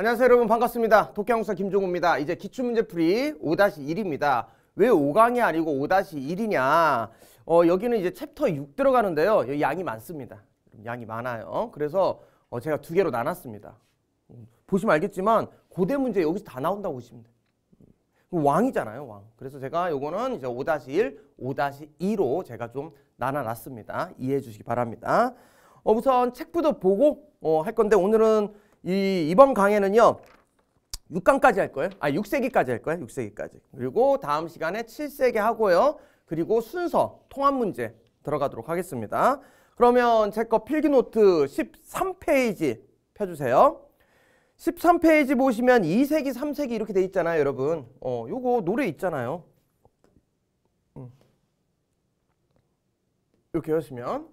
안녕하세요 여러분 반갑습니다. 독해영사 김종우입니다. 이제 기출문제풀이 5-1입니다. 왜 5강이 아니고 5-1이냐 어, 여기는 이제 챕터 6 들어가는데요. 여기 양이 많습니다. 양이 많아요. 그래서 어, 제가 두 개로 나눴습니다. 음, 보시면 알겠지만 고대 문제 여기서 다 나온다고 보시면 돼요. 음, 왕이잖아요, 왕. 그래서 제가 요거는 이제 5-1, 5-2로 제가 좀 나눠놨습니다. 이해해 주시기 바랍니다. 어, 우선 책부터 보고 어, 할 건데 오늘은 이 이번 강의는요. 6강까지 할 거예요. 아, 6세기까지 할 거예요. 6세기까지. 그리고 다음 시간에 7세기 하고요. 그리고 순서, 통합 문제 들어가도록 하겠습니다. 그러면 제 거 필기노트 13페이지 펴주세요. 13페이지 보시면 2세기, 3세기 이렇게 돼 있잖아요, 여러분. 어, 요거 노래 있잖아요. 음. 이렇게 하시면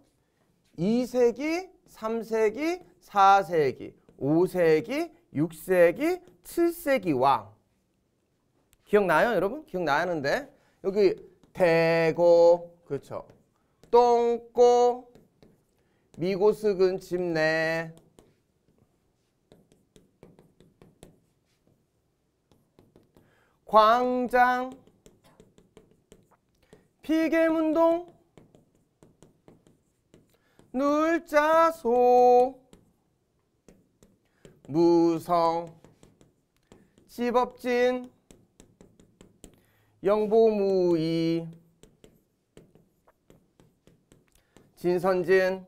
2세기, 3세기, 4세기 5세기, 6세기, 7세기 왕. 기억나요, 여러분? 기억나는데. 여기 대고 그렇죠. 똥꼬 미고스근 집내 광장 피계문동 눌자소 무성 집업진 영보무이 진선진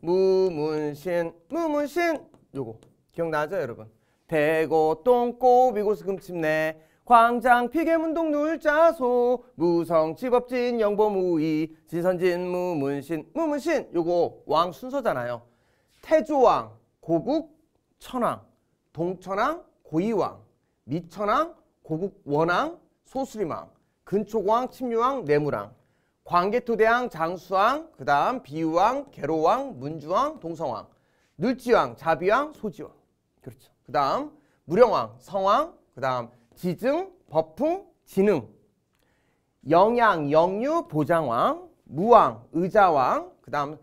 무문신 무문신 요거 기억나죠 여러분 대고 똥꼬 미고스 금침내 광장 피계문동 눌자소 무성 집업진 영보무이 진선진 무문신 무문신 요거 왕 순서잖아요 태조왕 고국 천왕동천왕 고이왕, 미천왕 고국 원왕 소수림왕, 근초고왕 침류왕 내무왕, 광개토대왕 장수왕, 그 다음 비유왕 개로왕 문주왕 동성왕, 늘지왕 자비왕 소지왕, 그렇죠. 그 다음 무령왕 성왕, 그 다음 지증 법풍 진흥, 영양 영유 보장왕, 무왕 의자왕, 그 다음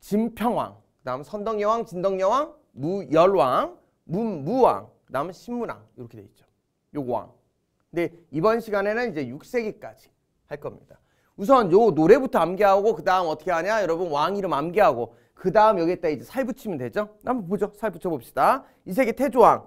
진평왕, 그 다음 선덕여왕 진덕여왕 무열왕, 문무왕, 그다음 신문왕 이렇게 돼 있죠. 요왕. 근데 이번 시간에는 이제 6세기까지 할 겁니다. 우선 요 노래부터 암기하고 그다음 어떻게 하냐? 여러분 왕 이름 암기하고 그다음 여기에다 이제 살 붙이면 되죠. 한번 보죠. 살 붙여 봅시다. 이 세계 태조왕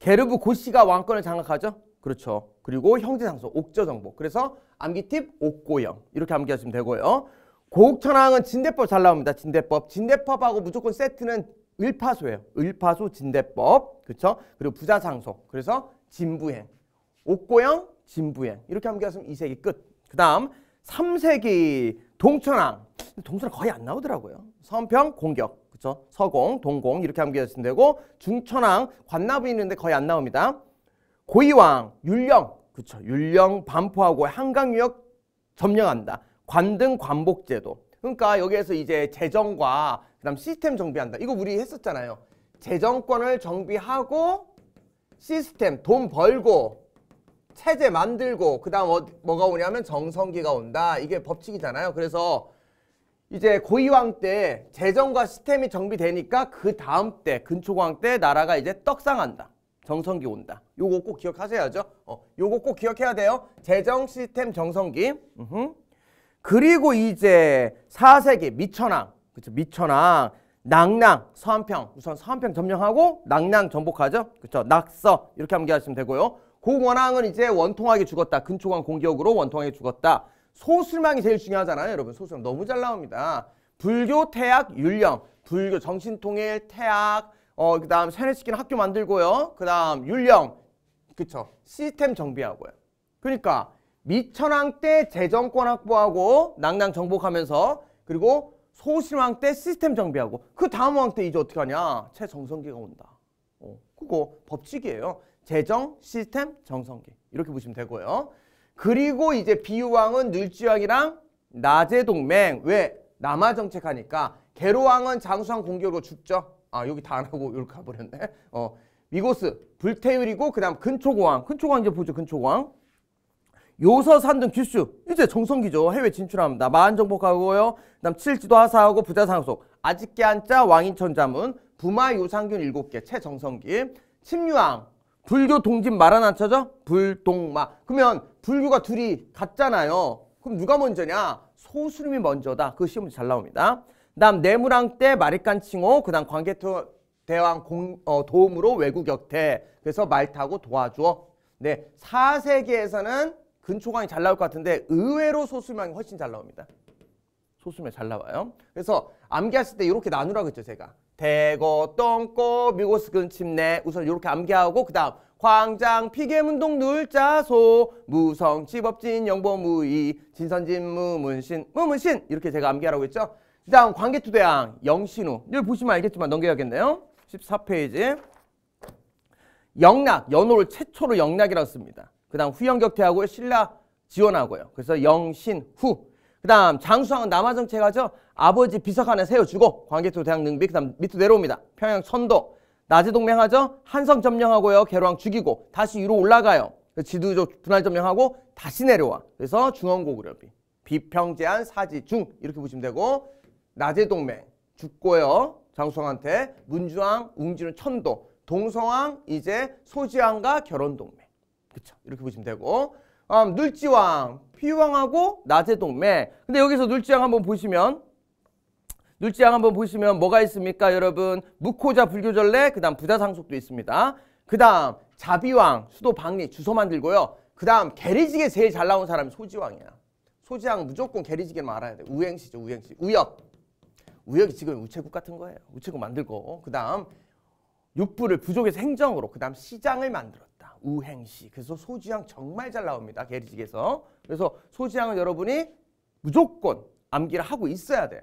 게르브 고씨가 왕권을 장악하죠. 그렇죠. 그리고 형제 장소 옥저 정보. 그래서 암기 팁 옥고영 이렇게 암기하시면 되고요. 고옥천왕은 진대법 잘 나옵니다. 진대법. 진대법하고 무조건 세트는 을파소예요. 을파소 진대법. 그렇죠? 그리고 부자상속. 그래서 진부행. 옥고형 진부행. 이렇게 함께하시면 2세기 끝. 그 다음 3세기 동천왕. 동천왕 거의 안 나오더라고요. 선평 공격. 그렇죠? 서공, 동공 이렇게 함께하시면 되고 중천왕, 관납이 있는데 거의 안 나옵니다. 고이왕, 율령. 그렇죠? 율령 반포하고 한강유역 점령한다. 관등 관복제도. 그러니까 여기에서 이제 재정과 그다음 시스템 정비한다. 이거 우리 했었잖아요. 재정권을 정비하고 시스템 돈 벌고 체제 만들고 그다음 어, 뭐가 오냐면 정성기가 온다. 이게 법칙이잖아요. 그래서 이제 고위왕때 재정과 시스템이 정비되니까 그 다음 때 근초광 때 나라가 이제 떡상한다. 정성기 온다. 요거 꼭 기억하셔야죠. 어, 요거 꼭 기억해야 돼요. 재정 시스템 정성기. 으흠. 그리고 이제 사세기 미천왕. 그렇죠. 미천왕, 낙랑, 서한평. 우선 서한평 점령하고 낙랑 전복하죠. 그렇죠. 낙서 이렇게 암기하시면 되고요. 고원왕은 이제 원통하게 죽었다. 근초강 공격으로 원통하게 죽었다. 소술망이 제일 중요하잖아요. 여러분 소술망 너무 잘 나옵니다. 불교, 태학, 율령. 불교, 정신통일, 태학. 어, 그 다음 세뇌시키는 학교 만들고요. 그 다음 율령. 그렇죠 시스템 정비하고요. 그러니까 미천왕 때 재정권 확보하고 낙낭 정복하면서 그리고 소심왕 때 시스템 정비하고 그 다음 왕 때 이제 어떻게 하냐? 최정성기가 온다. 어, 그거 법칙이에요. 재정, 시스템, 정성기 이렇게 보시면 되고요. 그리고 이제 비유왕은 늘지왕이랑나제 동맹 왜? 남하 정책하니까 개로왕은 장수왕 공격으로 죽죠. 아 여기 다 안 하고 이렇게 가버렸네. 어 미고스 불태율이고 그다음 근초고왕 근초고왕 이제 보죠 근초고왕 요서산 등 규슈 이제 정성기죠 해외 진출합니다 마한 정복하고요 그다음 칠지도 하사하고 부자상속 아직게 한자 왕인천자문 부마 요상균 일곱 개 최정성기 침유왕 불교 동집 말한 한자죠 불동마 그러면 불교가 둘이 같잖아요 그럼 누가 먼저냐 소수림이 먼저다 그 시험지 잘 나옵니다 그다음 내무랑 때 마리칸 칭호 그다음 광개토 대왕 공, 어, 도움으로 외국 역태 그래서 말 타고 도와줘네 사세기에서는 근초강이잘 나올 것 같은데 의외로 소수명이 훨씬 잘 나옵니다. 소수명 잘 나와요. 그래서 암기하실 때 이렇게 나누라고 했죠, 제가. 대거, 똥꼬, 미고스 근침내 우선 이렇게 암기하고 그 다음 광장, 피계문동, 눌자소, 무성, 집업진, 영보무이, 진선진, 무문신, 무문신 이렇게 제가 암기하라고 했죠. 그 다음 관계투대항, 영신우 이걸 보시면 알겠지만 넘겨야겠네요. 14페이지 영락, 연호를 최초로 영락이라고 씁니다. 그 다음 후연격퇴하고 신라 지원하고요. 그래서 영신후. 그 다음 장수왕은 남하정책하죠 아버지 비석 하나 세워주고 광개토 대항 능비 그 다음 밑으로 내려옵니다. 평양 선도. 낮에 동맹하죠. 한성 점령하고요. 개로왕 죽이고 다시 위로 올라가요. 지도조 분할 점령하고 다시 내려와. 그래서 중원고구려비. 비평제한 사지중 이렇게 보시면 되고 낮에 동맹 죽고요. 장수왕한테 문주왕, 웅진은 천도, 동성왕 이제 소지왕과 결혼 동맹. 그쵸? 이렇게 보시면 되고 음, 눌지왕, 피왕하고 나제동매 근데 여기서 눌지왕 한번 보시면 눌지왕 한번 보시면 뭐가 있습니까 여러분? 무코자 불교전래그 다음 부자상속도 있습니다 그 다음 자비왕, 수도방리 주소 만들고요 그 다음 게리지게 제일 잘 나온 사람이 소지왕이야 소지왕 무조건 게리지게만 알아야 돼 우행시죠 우행시 우역 우역이 지금 우체국 같은 거예요 우체국 만들고 그 다음 육부를 부족에서 행정으로 그 다음 시장을 만들어 우행시. 그래서 소지향 정말 잘 나옵니다. 계리직에서 그래서 소지향은 여러분이 무조건 암기를 하고 있어야 돼요.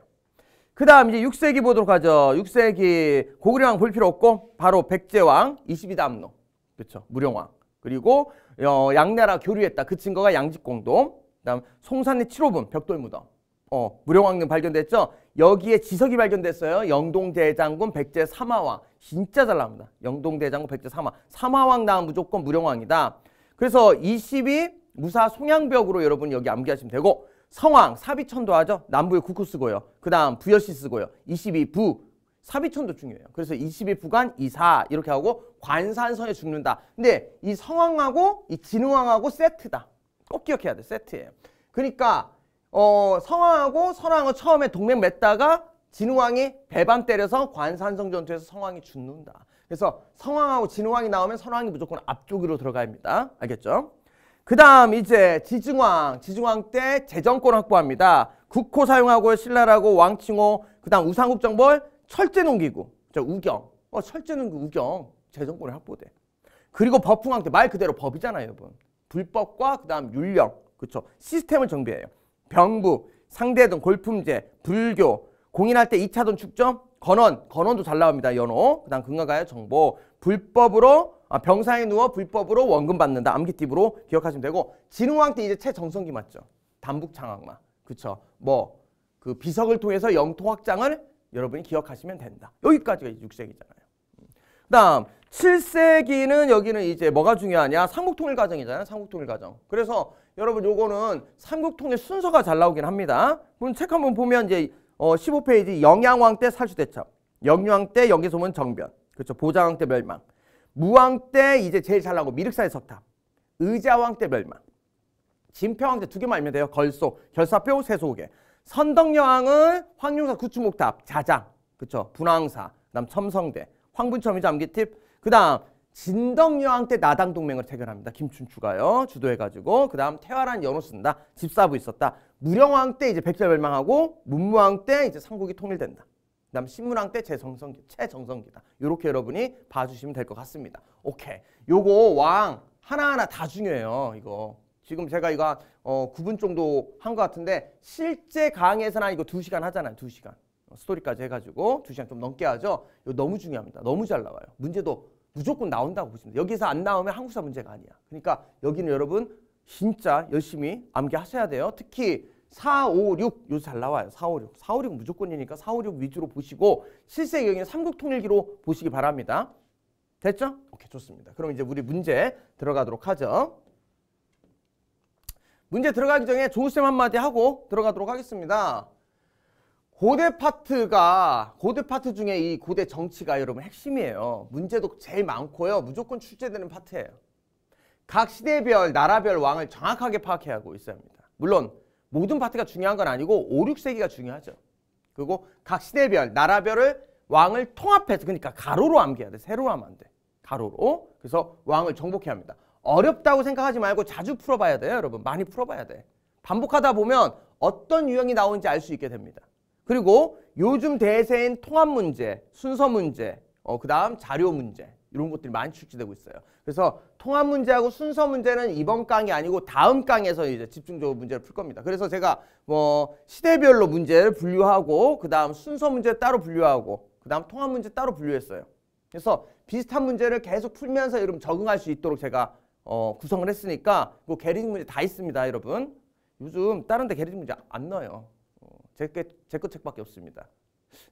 그 다음 이제 6세기 보도록 하죠. 6세기 고구려왕 볼 필요 없고 바로 백제왕 2 2담로 그렇죠. 무령왕. 그리고 어, 양나라 교류했다. 그친구가 양직공동. 그다음 송산리 7호분 벽돌 무덤. 어, 무령왕릉 발견됐죠? 여기에 지석이 발견됐어요. 영동대장군 백제 사마왕. 진짜 잘 나옵니다. 영동대장군 백제 사마. 사마왕 나면 무조건 무령왕이다. 그래서 20이 무사 송양벽으로 여러분 여기 암기하시면 되고 성왕 사비천도 하죠. 남부의 쿠쿠 쓰고요. 그 다음 부여시 쓰고요. 22부 사비천도 중요해요. 그래서 22부간 이사 이렇게 하고 관산성에 죽는다. 근데 이 성왕하고 이 진흥왕하고 세트다. 꼭 기억해야 돼. 세트예요. 그러니까 어, 성왕하고 선왕은 처음에 동맹 맺다가 진흥왕이 배반 때려서 관산성 전투에서 성왕이 죽는다. 그래서 성왕하고 진흥왕이 나오면 선왕이 무조건 앞쪽으로 들어갑니다. 알겠죠? 그 다음 이제 지중왕, 지중왕 때 재정권 확보합니다. 국호 사용하고 신라라고 왕칭호, 그 다음 우상국 정벌, 철제 농기구, 저 우경, 어, 철제 농기 그 우경, 재정권을 확보돼. 그리고 법흥왕 때 말 그대로 법이잖아요, 여러분. 불법과 그 다음 율령, 그렇죠? 시스템을 정비해요. 병부, 상대돈, 골품제, 불교, 공인할 때 2차돈 축점, 건원, 건원도 잘 나옵니다. 연호, 그 다음 근거가요 정보, 불법으로 아, 병상에 누워 불법으로 원금 받는다. 암기팁으로 기억하시면 되고 진흥왕 때 이제 최정성기 맞죠? 단북장악마. 그쵸? 뭐 그 비석을 통해서 영토 확장을 여러분이 기억하시면 된다. 여기까지가 6세기잖아요. 그 다음 7세기는 여기는 이제 뭐가 중요하냐? 삼국통일 과정이잖아요. 삼국통일 과정. 그래서 여러분 요거는 삼국통의 순서가 잘 나오긴 합니다. 그럼 책 한번 보면 이제 어 15페이지 영양왕 때 살수대첩, 영유왕 때 여기소문 정변, 그렇죠. 보장왕 때 멸망, 무왕 때 이제 제일 잘 나오고 미륵사의 석탑, 의자왕 때 멸망, 진평왕 때 두 개만 알면 돼요. 걸소, 결사뼈, 세소개. 선덕여왕은 황룡사 구추목탑, 자장, 그렇죠. 분왕사, 그다음 첨성대, 황분첨이자 기팁 그다음 진덕여왕 때 나당 동맹을 태결합니다. 김춘추가요. 주도해가지고 그 다음 태화란 연호 쓴다. 집사부 있었다. 무령왕 때 이제 백제멸망하고 문무왕 때 이제 삼국이 통일된다. 그 다음 신문왕 때제정성기 최정성기다. 요렇게 여러분이 봐주시면 될 것 같습니다. 오케이. 요거 왕 하나하나 다 중요해요. 이거. 지금 제가 이거 어, 9분 정도 한 것 같은데 실제 강의에서는 이거 2시간 하잖아요. 2시간. 어, 스토리까지 해가지고 2시간 좀 넘게 하죠. 이거 너무 중요합니다. 너무 잘 나와요. 문제도 무조건 나온다고 보시면 돼요. 여기서 안 나오면 한국사 문제가 아니야. 그러니까 여기는 여러분 진짜 열심히 암기하셔야 돼요. 특히 4, 5, 6 요새 잘 나와요. 4, 5, 6. 4, 5, 6 무조건이니까 4, 5, 6 위주로 보시고 실세 경우는 삼국통일기로 보시기 바랍니다. 됐죠? 오케이 좋습니다. 그럼 이제 우리 문제 들어가도록 하죠. 문제 들어가기 전에 조우쌤 한마디 하고 들어가도록 하겠습니다. 고대 파트가 고대 파트 중에 이 고대 정치가 여러분 핵심이에요. 문제도 제일 많고요. 무조건 출제되는 파트예요. 각 시대별 나라별 왕을 정확하게 파악해야 하고 있어야 합니다. 물론 모든 파트가 중요한 건 아니고 5, 6세기가 중요하죠. 그리고 각 시대별 나라별을 왕을 통합해서 그러니까 가로로 암기해야 돼. 세로로 하면 안 돼. 가로로. 그래서 왕을 정복해야 합니다. 어렵다고 생각하지 말고 자주 풀어봐야 돼요. 여러분 많이 풀어봐야 돼. 반복하다 보면 어떤 유형이 나오는지 알 수 있게 됩니다. 그리고 요즘 대세인 통합 문제, 순서 문제, 어, 그 다음 자료 문제 이런 것들이 많이 출제되고 있어요. 그래서 통합 문제하고 순서 문제는 이번 강이 아니고 다음 강에서 이제 집중적으로 문제를 풀 겁니다. 그래서 제가 뭐 시대별로 문제를 분류하고 그 다음 순서 문제 따로 분류하고 그 다음 통합 문제 따로 분류했어요. 그래서 비슷한 문제를 계속 풀면서 여러분 적응할 수 있도록 제가 어, 구성을 했으니까 뭐 게리딩 문제 다 있습니다, 여러분. 요즘 다른 데 게리딩 문제 안 넣어요. 제거 책밖에 없습니다.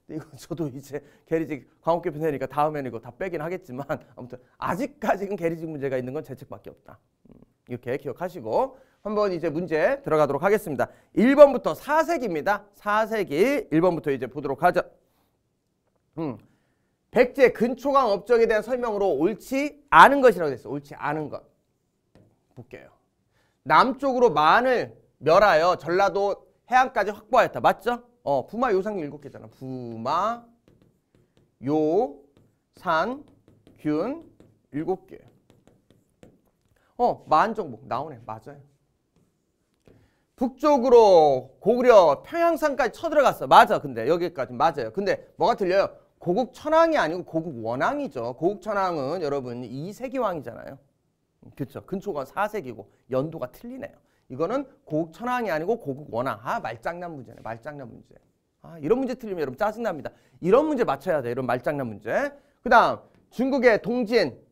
근데 이거 저도 이제 게리직 광업교 편이니까 다음에는 이거 다 빼긴 하겠지만 아무튼 아직까지는 게리직 문제가 있는 건 제 책밖에 없다. 음, 이렇게 기억하시고 한번 이제 문제 들어가도록 하겠습니다. 1번부터 4세기입니다. 4세기 1번부터 이제 보도록 하죠. 음. 백제 근초강 업적에 대한 설명으로 옳지 않은 것이라고 됐어요. 옳지 않은 것. 볼게요. 남쪽으로 만을 멸하여 전라도 해안까지 확보하였다. 맞죠? 어, 부마 요상류 일곱 개잖아. 부마 요산균 일곱 개. 어, 만정복 나오네. 맞아요. 북쪽으로 고구려 평양산까지 쳐들어갔어. 맞아. 근데 여기까지 맞아요. 근데 뭐가 틀려요? 고국 천황이 아니고 고국 원왕이죠. 고국 천황은 여러분 이세기 왕이잖아요. 그렇죠. 근초가 사세기고 연도가 틀리네요. 이거는 고국 천왕이 아니고 고국 원왕. 아 말장난 문제네. 말장난 문제. 아 이런 문제 틀리면 여러분 짜증납니다. 이런 문제 맞춰야 돼. 이런 말장난 문제. 그 다음 중국의 동진.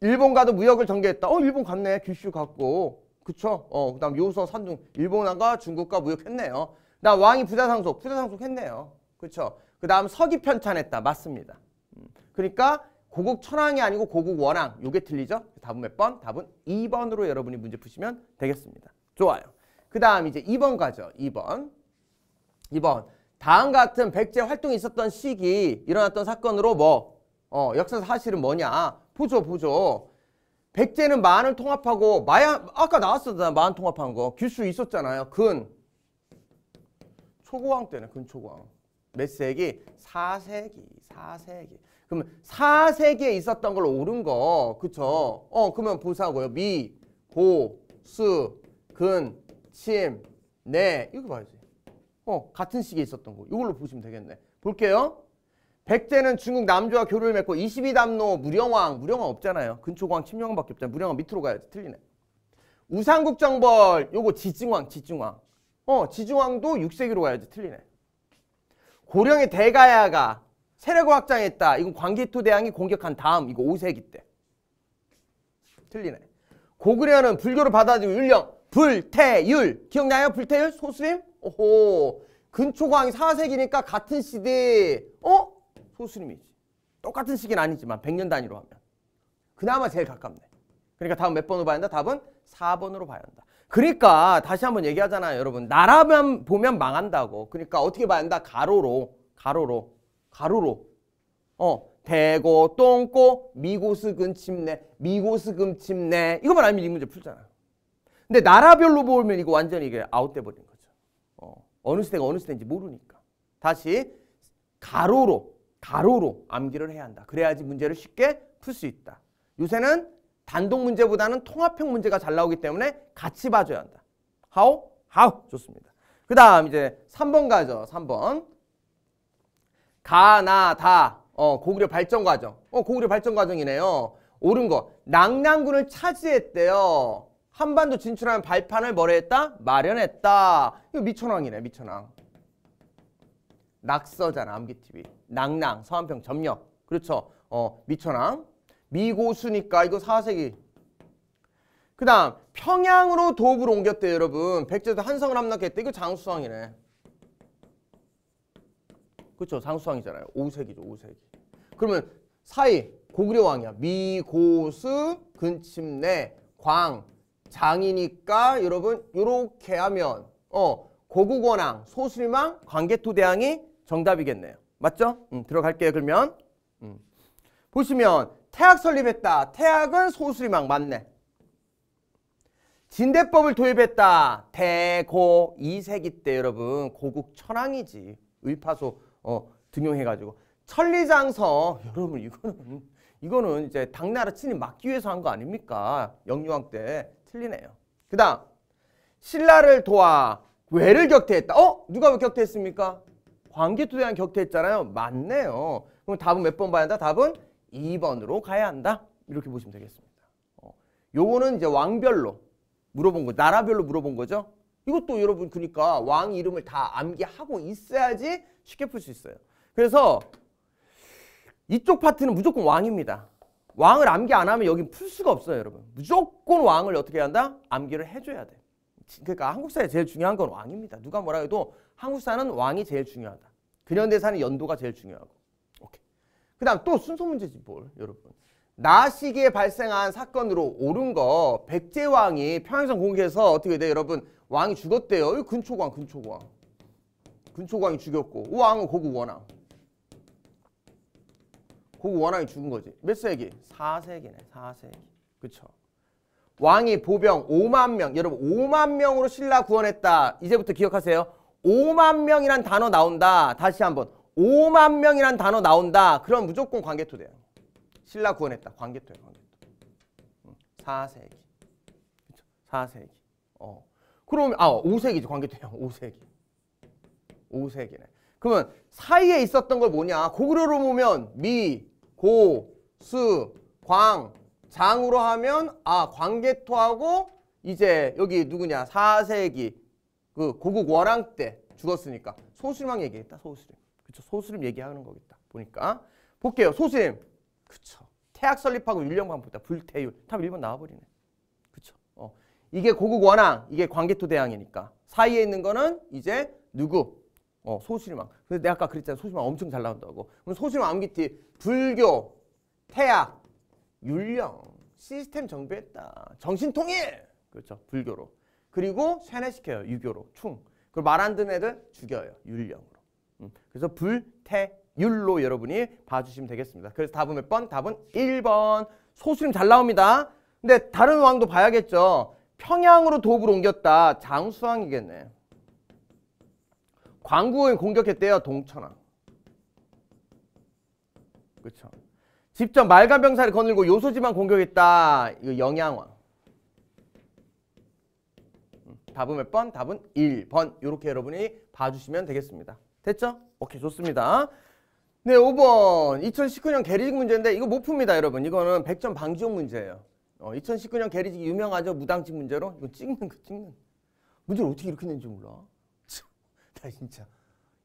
일본과도 무역을 전개했다. 어 일본 갔네. 규슈 갔고. 그쵸? 어, 그 다음 요서 산둥. 일본과 중국과 무역했네요. 나 왕이 부자상속. 부자상속했네요. 그쵸? 그 다음 서기 편찬했다. 맞습니다. 음, 그러니까 고국 천왕이 아니고 고국 원왕. 요게 틀리죠? 답은 몇 번? 답은 2번으로 여러분이 문제 푸시면 되겠습니다. 좋아요. 그 다음 이제 2번 가죠. 2번. 2번. 다음 같은 백제 활동이 있었던 시기 일어났던 사건으로 뭐 어, 역사 사실은 뭐냐. 보죠. 보죠. 백제는 만을 통합하고 마야 아까 나왔었잖아. 만 통합한 거. 규수 있었잖아요. 근 초고왕 때는 근초고왕. 몇 세기? 4세기. 4세기. 그러면 4세기에 있었던 걸 옳은 거. 그쵸? 어, 그러면 부사고요 미, 고, 수, 근, 침, 내 이렇게 봐야지. 어, 같은 시기에 있었던 거. 이걸로 보시면 되겠네. 볼게요. 백제는 중국 남조와 교류를 맺고 22담로 무령왕, 무령왕 없잖아요. 근초왕, 침령왕밖에 없잖아요. 무령왕 밑으로 가야지. 틀리네. 우상국정벌, 요거 지증왕, 지증왕. 어, 지증왕도 6세기로 가야지. 틀리네. 고령의 대가야가 세력을 확장했다. 이건 광개토 대왕이 공격한 다음, 이거 5세기 때. 틀리네. 고구려는 불교를 받아들이고 율령, 불태율 기억나요? 불태율? 소수림? 오호 근초광이 사색이니까 같은 시대 어? 소수림이지 똑같은 시기는 아니지만 100년 단위로 하면 그나마 제일 가깝네 그러니까 다음 몇 번으로 봐야 한다? 답은 4번으로 봐야 한다 그러니까 다시 한 번 얘기하잖아요 여러분 나라면 보면 망한다고 그러니까 어떻게 봐야 한다? 가로로 가로로 가로로 어 대고 똥꼬 미고스 금침내 미고스 금침내 이거만 알면 이 문제 풀잖아 근데 나라별로 보면 이거 완전히 이게 아웃돼 버린 거죠. 어, 어느 시대가 어느 시대인지 모르니까. 다시 가로로 가로로 암기를 해야 한다. 그래야지 문제를 쉽게 풀 수 있다. 요새는 단독 문제보다는 통합형 문제가 잘 나오기 때문에 같이 봐줘야 한다. 하오 하오 좋습니다. 그 다음 이제 3번 가죠. 3번 가나다 어, 고구려 발전 과정. 어, 고구려 발전 과정이네요. 옳은 거. 낙랑군을 차지했대요. 한반도 진출하는 발판을 뭐래 했다? 마련했다. 이거 미천왕이네, 미천왕. 낙서잖아, 암기TV. 낙랑, 서한평, 점력. 그렇죠. 어, 미천왕. 미고수니까 이거 4세기. 그 다음 평양으로 도읍을 옮겼대 여러분. 백제도 한성을 함락했대. 이거 장수왕이네. 그렇죠. 장수왕이잖아요. 5세기죠, 5세기. 그러면 사이 고구려 왕이야. 미고스 근침내 광 장이니까 여러분 이렇게 하면 어고국원왕 소술망, 광개토대왕이 정답이겠네요. 맞죠? 음, 들어갈게요 그러면. 음. 보시면 태학 설립했다. 태학은 소수리망 맞네. 진대법을 도입했다. 대고 이세기때 여러분 고국 천왕이지 의파소 어, 등용해가지고 천리장성 여러분 이거는 이거는 이제 당나라 친일 막기 위해서 한 거 아닙니까? 영유왕 때 틀리네요. 그 다음 신라를 도와 왜를 격퇴했다. 어? 누가 왜 격퇴했습니까? 광개토대왕 격퇴했잖아요. 맞네요. 그럼 답은 몇 번 봐야 한다? 답은 2번으로 가야 한다. 이렇게 보시면 되겠습니다. 어. 요거는 이제 왕별로 물어본 거, 나라별로 물어본 거죠. 이것도 여러분 그러니까 왕 이름을 다 암기하고 있어야지 쉽게 풀 수 있어요. 그래서 이쪽 파트는 무조건 왕입니다. 왕을 암기 안 하면 여긴 풀 수가 없어요, 여러분. 무조건 왕을 어떻게 한다? 암기를 해줘야 돼. 그러니까 한국사에 제일 중요한 건 왕입니다. 누가 뭐라 해도 한국사는 왕이 제일 중요하다. 근현대사는 연도가 제일 중요하고. 오케이. 그 다음 또 순서 문제지 뭘, 여러분. 나 시기에 발생한 사건으로 옳은 거 백제왕이 평양성 공개해서 어떻게 돼 여러분 왕이 죽었대요. 근초광 근초광. 근초광이 죽였고 왕은 고국 원왕. 그거 원왕이 죽은 거지. 몇 세기? 4세기네. 4세기. 그쵸? 왕이 보병 5만 명. 여러분 5만 명으로 신라 구원했다. 이제부터 기억하세요. 5만 명이란 단어 나온다. 다시 한번. 5만 명이란 단어 나온다. 그럼 무조건 관개토 돼요. 신라 구원했다. 관개토예요. 관개토. 4세기. 그쵸? 4세기. 어. 그러아 5세기지 관계돼요 5세기 5세기네 그러면 사이에 있었던 걸 뭐냐? 고구려로 보면 미, 고, 수, 광, 장으로 하면 아 광개토하고 이제 여기 누구냐? 사세기그 고국 월왕 때 죽었으니까 소수림왕 얘기했다. 소수림. 그쵸? 소수림 얘기하는 거겠다. 보니까 볼게요. 소수림. 그쵸. 태학 설립하고 율령방 보다 불태율. 답 1번 나와버리네. 그쵸. 어. 이게 고국 원왕, 이게 광개토 대왕이니까. 사이에 있는 거는 이제 누구? 어, 소수리망. 그래서 내가 아까 그랬잖아. 소수리망 엄청 잘 나온다고. 그럼 소수리망 암기티 불교, 태학, 율령, 시스템 정비했다. 정신통일. 그렇죠. 불교로. 그리고 세뇌시켜요. 유교로. 충. 그리고 말안 듣는 애들 죽여요. 율령으로. 음. 그래서 불, 태, 율로 여러분이 봐주시면 되겠습니다. 그래서 답은 몇 번? 답은 1번. 소수림 잘 나옵니다. 근데 다른 왕도 봐야겠죠. 평양으로 도읍을 옮겼다. 장수왕이겠네. 광구은 공격했대요 동천왕 그렇 직접 말간병사를 거느리고 요소지만 공격했다 이거 영양왕 음, 답은 몇 번? 답은 1번 이렇게 여러분이 봐주시면 되겠습니다 됐죠? 오케이 좋습니다 네 5번 2019년 게리직 문제인데 이거 못 풉니다 여러분 이거는 100점 방지용 문제예요 어, 2019년 게리직 유명하죠 무당직 문제로 이거 찍는 거 찍는 문제를 어떻게 이렇게 낸지 몰라 미 진짜.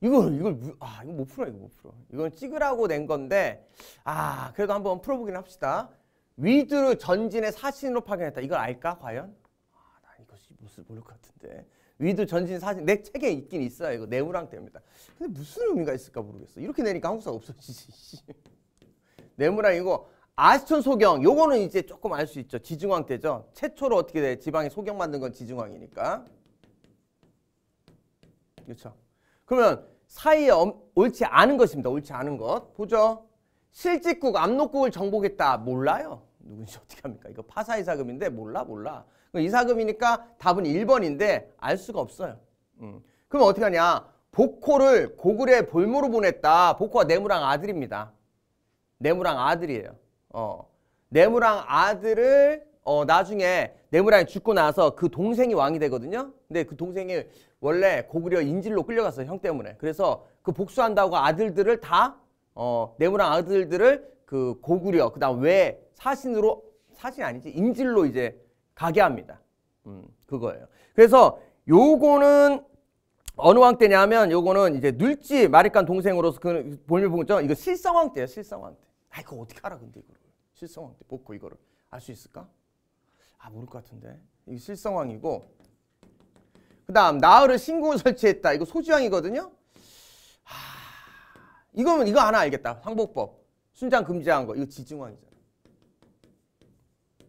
이거 이걸 아 이거 못 풀어 이거 못 풀어. 이건 찍으라고 낸 건데 아 그래도 한번 풀어보긴 합시다. 위드로 전진의 사진으로 파견했다. 이걸 알까 과연? 아 나 이거 무슨 모를 것 같은데. 위드 전진 사진 내 책에 있긴 있어 이거 네모랑 때입니다. 근데 무슨 의미가 있을까 모르겠어. 이렇게 내니까 한국사 없어지지. 네모랑 이거 아스톤 소경 요거는 이제 조금 알 수 있죠. 지중왕 때죠. 최초로 어떻게 돼? 지방에 소경 만든 건지중왕이니까 그렇죠? 그러면 사이에 옳지 않은 것입니다. 옳지 않은 것. 보죠. 실직국, 압록국을 정복했다. 몰라요. 누군지 어떻게 합니까? 이거 파사이사금인데 몰라 몰라. 이사금이니까 답은 1번인데 알 수가 없어요. 음. 그럼 어떻게 하냐. 복호를 고구려의 볼모로 보냈다. 복호가 네무랑 아들입니다. 네무랑 아들이에요. 어. 네무랑 아들을 어, 나중에 네무랑이 죽고 나서 그 동생이 왕이 되거든요. 근데 그 동생이 원래 고구려 인질로 끌려갔어요. 형 때문에. 그래서 그 복수한다고 아들들을 다 어, 네모랑 아들들을 그 고구려 그다음 외 사신으로 사신 아니지 인질로 이제 가게 합니다. 음, 그거예요. 그래서 요거는 어느 왕 때냐면 요거는 이제 늘지 마리칸 동생으로서 그 볼밀봉죠. 이거 실성왕 때예요. 실성왕 때. 아 이거 어떻게 알아 근데 이거를. 실성왕 때 뽑고 이거를 알 수 있을까? 아 모를 것 같은데. 이 실성왕이고 그 다음 나흘을 신궁을 설치했다. 이거 소지왕이거든요. 하... 이거면 이거 하나 알겠다. 상복법. 순장 금지한 거. 이거 지중왕이잖아.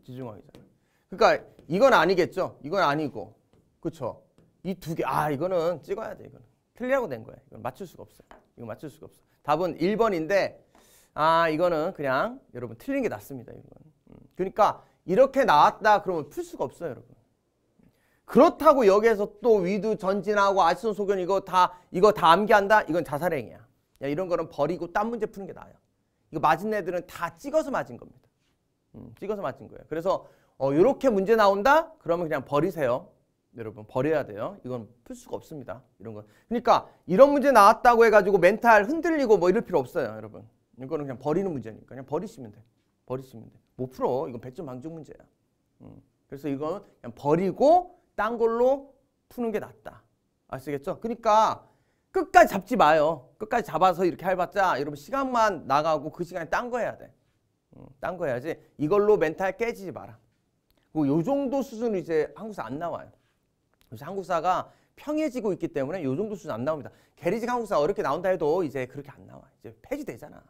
지중왕이잖아. 그러니까 이건 아니겠죠. 이건 아니고. 그렇죠. 이 두 개. 아 이거는 찍어야 돼. 이거는. 틀리라고 된 거야. 이건 맞출 수가 없어요. 이거 맞출 수가 없어. 답은 1번인데 아 이거는 그냥 여러분 틀린 게 낫습니다. 이건. 음. 그러니까 이렇게 나왔다 그러면 풀 수가 없어요. 여러분. 그렇다고 여기에서 또 위드 전진하고 아시손 소견 이거 다 이거 다 암기한다? 이건 자살행위야. 야, 이런 거는 버리고 딴 문제 푸는 게 나아요. 이거 맞은 애들은 다 찍어서 맞은 겁니다. 음, 찍어서 맞은 거예요. 그래서 어, 이렇게 문제 나온다? 그러면 그냥 버리세요. 여러분 버려야 돼요. 이건 풀 수가 없습니다. 이런 거 그러니까 이런 문제 나왔다고 해가지고 멘탈 흔들리고 뭐 이럴 필요 없어요. 여러분. 이거는 그냥 버리는 문제니까 그냥 버리시면 돼. 버리시면 돼. 못 풀어. 이건 100점 만점 문제야. 음. 그래서 이건 그냥 버리고 딴 걸로 푸는 게 낫다. 아시겠죠? 그러니까 끝까지 잡지 마요. 끝까지 잡아서 이렇게 해봤자 여러분 시간만 나가고 그 시간에 딴 거 해야 돼. 딴 거 해야지 이걸로 멘탈 깨지지 마라. 요 정도 수준은 이제 한국사 안 나와요. 그래서 한국사가 평해지고 있기 때문에 요 정도 수준 안 나옵니다. 게리직 한국사 어렵게 나온다 해도 이제 그렇게 안 나와. 이제 폐지되잖아.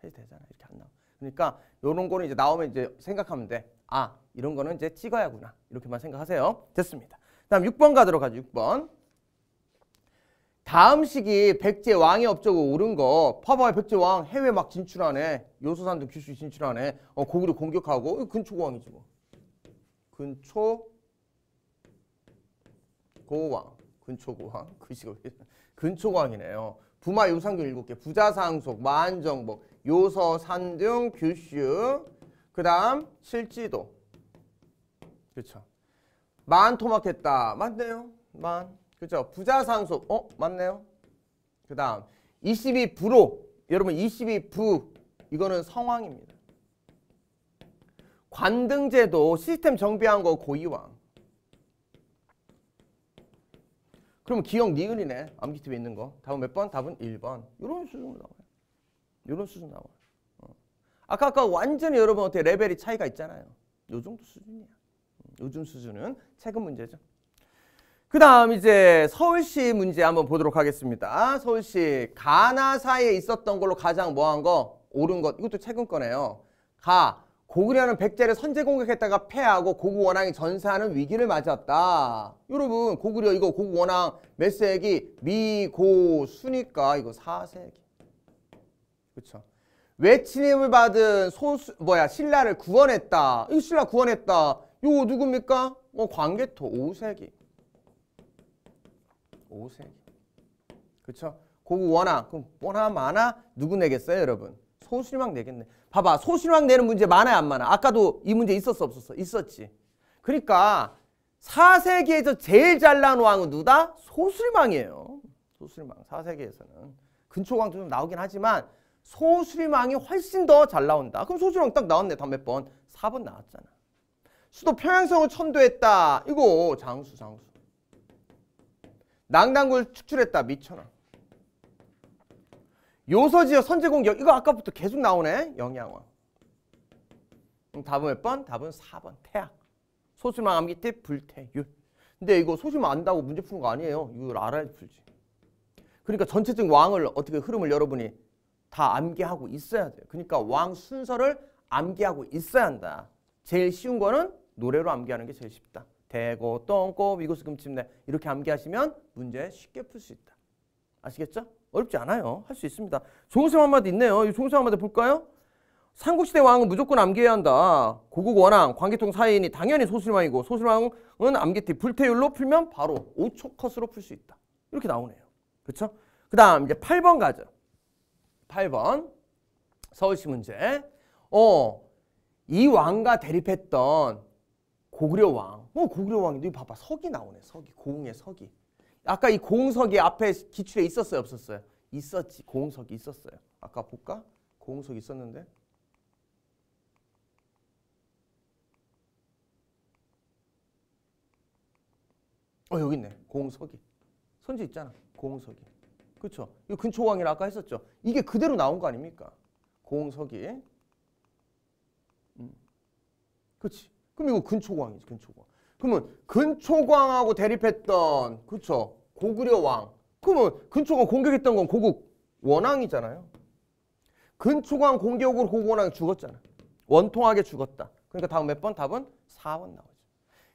폐지되잖아. 이렇게 안 나와. 그러니까 요런 거는 이제 나오면 이제 생각하면 돼. 아 이런 거는 이제 찍어야구나 이렇게만 생각하세요. 됐습니다. 다음 6번 가도록 하죠. 6번. 다음 시기 백제 왕의 업적을 오른 거 봐봐요. 백제 왕 해외 막 진출하네. 요소산도 규슈 진출하네. 어, 고구려 공격하고 근초고왕이지 뭐. 근초 고왕. 근초고왕. 그 시각 근초고왕이네요. 부마 요상균 7개 부자상속, 만정복 요서산등, 규슈, 그 다음 실지도 그렇죠 만 토막했다 맞네요 만그죠 부자 상속 어 맞네요 그 다음 22부로 여러분 22부 이거는 성황입니다 관등제도 시스템 정비한 거 고이왕 그럼 기억 니은이네 암기팁에 있는 거 답은 몇 번? 답은 1번 이런 수준으로 나와요 이런 수준 나와요 아까 아까 완전히 여러분 어떻게 레벨이 차이가 있잖아요. 요 정도 수준이야. 음, 요즘 수준은 최근 문제죠. 그 다음 이제 서울시 문제 한번 보도록 하겠습니다. 서울시 가나 사이에 있었던 걸로 가장 뭐한 거? 옳은 것. 이것도 최근 거네요. 가. 고구려는 백제를 선제 공격했다가 패하고 고구 원왕이 전사하는 위기를 맞았다. 여러분 고구려 이거 고구 원왕 몇 세기? 미 고수니까 이거 4세기. 그렇죠. 외침을 받은 소수 뭐야 신라를 구원했다. 이 신라 구원했다. 요거 누굽니까? 뭐 광개토 오세기. 오세기. 그쵸? 고구 원하. 그럼 원하 많아 누구 내겠어요, 여러분? 소신왕 내겠네. 봐봐. 소신왕 내는 문제 많아요, 안 많아? 아까도 이 문제 있었어, 없었어? 있었지. 그러니까 사세기에서 제일 잘난 왕은 누다? 소술망이에요. 소술망. 사세기에서는 근초광도 좀 나오긴 하지만 소수리망이 훨씬 더 잘 나온다. 그럼 소수리망 딱 나왔네. 다음 몇 번? 4번 나왔잖아. 수도 평양성을 천도했다. 이거 장수 장수. 낭단굴 축출했다. 미천왕 요서지어 선제공격. 이거 아까부터 계속 나오네. 영양왕. 그럼 답은 몇 번? 답은 4번. 태학. 소수리망 암기때 불태율. 근데 이거 소수리망 안다고 문제 푸는 거 아니에요. 이걸 알아야 풀지. 그러니까 전체적인 왕을 어떻게 흐름을 여러분이 다 암기하고 있어야 돼요. 그러니까 왕 순서를 암기하고 있어야 한다. 제일 쉬운 거는 노래로 암기하는 게 제일 쉽다. 대고 똥꼬 이곳을 금침내 이렇게 암기하시면 문제 쉽게 풀 수 있다. 아시겠죠? 어렵지 않아요. 할 수 있습니다. 종성 한마디 있네요. 이 종성 한마디 볼까요? 삼국시대 왕은 무조건 암기해야 한다. 고국 원왕, 광개통 사인이 당연히 소실왕이고소실왕은 암기티 불태율로 풀면 바로 5초 컷으로 풀 수 있다. 이렇게 나오네요. 그렇죠? 그 다음 이제 8번 가죠. 8번 서울시 문제. 어, 이 왕과 대립했던 고구려 왕. 뭐 고구려 왕인데 이 봐봐 석이 나오네. 석이 고궁의 석이. 아까 이 고궁석이 앞에 기출에 있었어요, 없었어요? 있었지. 고궁석이 있었어요. 아까 볼까? 고궁석이 있었는데. 어 여기 있네. 고석이 손지 있잖아. 고석이 그렇죠? 이 근초광이라 아까 했었죠. 이게 그대로 나온 거 아닙니까? 고홍석이. 음. 그렇지. 그럼 이거 근초광이지, 근초광. 그러면 근초광하고 대립했던 그렇죠? 고구려 왕. 그러면 근초광 공격했던 건 고국 원왕이잖아요. 근초광 공격으로 고국 원왕이 죽었잖아. 원통하게 죽었다. 그러니까 다음 몇 번 답은 4번 나오죠.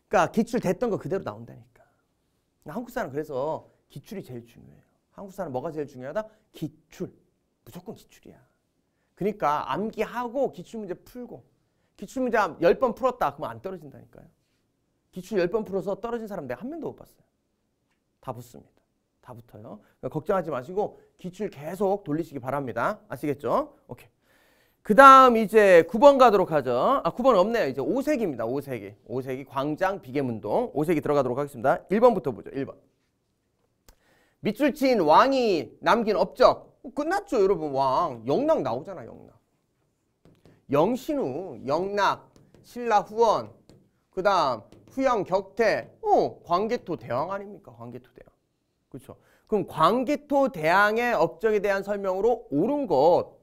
그러니까 기출됐던 거 그대로 나온다니까. 한국 사람 그래서 기출이 제일 중요해. 한국 사는 뭐가 제일 중요하다? 기출. 무조건 기출이야. 그러니까 암기하고 기출 문제 풀고 기출 문제 10번 풀었다. 그러면 안 떨어진다니까요. 기출 10번 풀어서 떨어진 사람 내가 한 명도 못 봤어요. 다 붙습니다. 다 붙어요. 그러니까 걱정하지 마시고 기출 계속 돌리시기 바랍니다. 아시겠죠? 오케이. 그 다음 이제 9번 가도록 하죠. 아 9번 없네요. 이제 5색입니다. 5색이. 5색이 광장 비계문동. 5색이 들어가도록 하겠습니다. 1번부터 보죠. 1번. 밑줄 친 왕이 남긴 업적 어, 끝났죠 여러분 왕 영락 나오잖아 영락 영신우 영락 신라 후원 그 다음 후양 격태 어 광개토 대왕 아닙니까 광개토 대왕 그렇죠 그럼 광개토 대왕의 업적에 대한 설명으로 옳은 것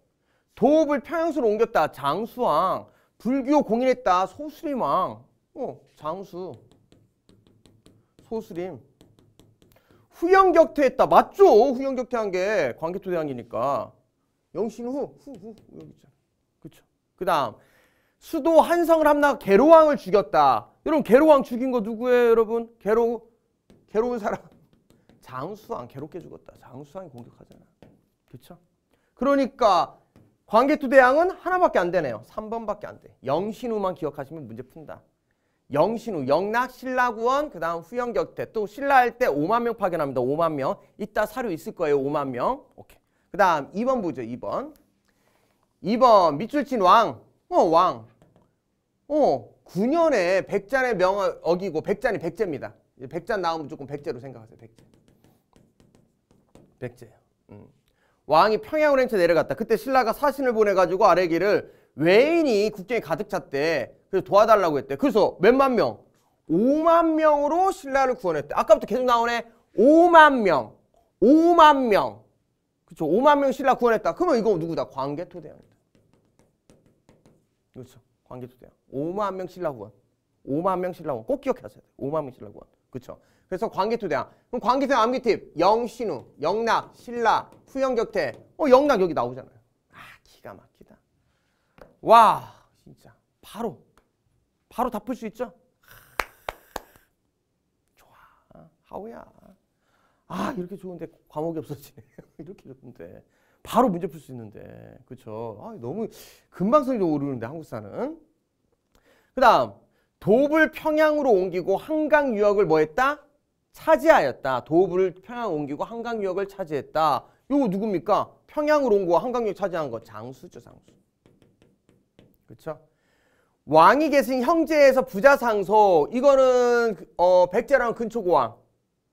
도읍을 평양수로 옮겼다 장수왕 불교 공인했다 소수림왕 어 장수 소수림 후형격퇴했다. 맞죠? 후형격퇴한 게광개토대왕이니까 영신 후, 후, 후, 후. 여기 있잖아. 그쵸. 그 다음, 수도 한성을 함나 개로왕을 죽였다. 여러분, 개로왕 죽인 거 누구예요, 여러분? 개로, 괴로운 사람. 장수왕 괴롭게 죽었다. 장수왕이 공격하잖아. 그쵸? 그러니까 광개토대왕은 하나밖에 안 되네요. 3번밖에 안 돼. 영신후만 기억하시면 문제 푼다. 영신후 영락, 신라구원, 그 다음 후영격태. 또 신라할 때 5만 명 파견합니다. 5만 명. 이따 사료 있을 거예요. 5만 명. 오케이. 그 다음 2번 보죠. 2번. 2번 밑줄친 왕. 어, 왕. 어, 9년에 백잔의 명을 어기고 백잔이 백제입니다. 백잔 나오면 조금 백제로 생각하세요. 백제. 백제. 음. 왕이 평양으로 행쳐 내려갔다. 그때 신라가 사신을 보내가지고 아래기를 외인이 국경에 가득 찼대. 그래서 도와달라고 했대. 그래서 몇만 명? 5만 명으로 신라를 구원했대. 아까부터 계속 나오네. 5만 명. 5만 명. 그쵸 5만 명 신라 구원했다. 그러면 이거 누구다? 광개토대왕이다. 그렇죠. 광개토대왕. 5만 명 신라 구원. 5만 명 신라 구원. 꼭 기억하셔야 돼요. 5만 명 신라 구원. 그렇죠. 그래서 광개토대왕. 그럼 광개토대왕 암기팁. 영신우, 영락, 신라, 후영격태. 어, 영락 여기 나오잖아요. 아, 기가 막히다. 와, 진짜. 바로 바로 덮을 수 있죠? 좋아. 하우야. 아, 이렇게 좋은데 과목이 없어지네. 이렇게 좋은데. 바로 문제 풀 수 있는데. 그쵸? 아, 너무 금방 성적 오르는데, 한국사는. 그 다음, 도읍을 평양으로 옮기고 한강 유역을 뭐 했다? 차지하였다. 도읍을 평양 옮기고 한강 유역을 차지했다. 요거 누굽니까? 평양으로 온 거, 한강 유역 차지한 거. 장수죠, 장수. 그쵸? 왕이 계신 형제에서 부자 상소 이거는 어 백제랑 근초고왕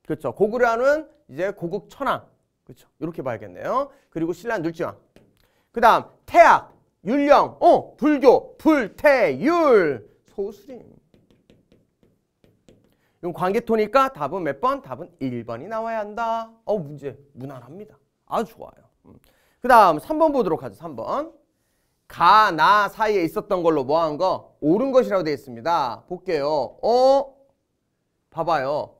그렇죠 고구려는 이제 고국 천왕 그렇죠 이렇게 봐야겠네요 그리고 신라 눌지왕 그다음 태학 율령 어 불교 불태율 소수림 이건 관계토니까 답은 몇 번? 답은 1번이 나와야 한다. 어 문제 무난합니다. 아주 좋아요. 음. 그 다음 3번 보도록 하죠. 3번. 가, 나 사이에 있었던 걸로 뭐 한 거? 옳은 것이라고 되어 있습니다. 볼게요. 어? 봐봐요.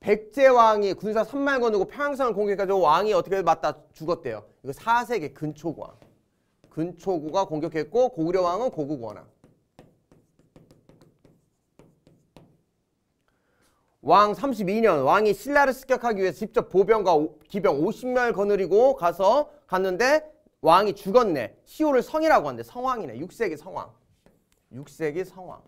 백제왕이 군사 산말 거누고 평양성을 공격해가지고 왕이 어떻게 맞다 죽었대요. 이거 4세기 근초고왕. 근초고가 공격했고 고구려 왕은 고국원왕. 왕 32년 왕이 신라를 습격하기 위해 직접 보병과 기병 50명을 거느리고 가서 갔는데 왕이 죽었네. 시호를 성이라고 하는데 성왕이네. 6세기 성왕. 6세기 성왕.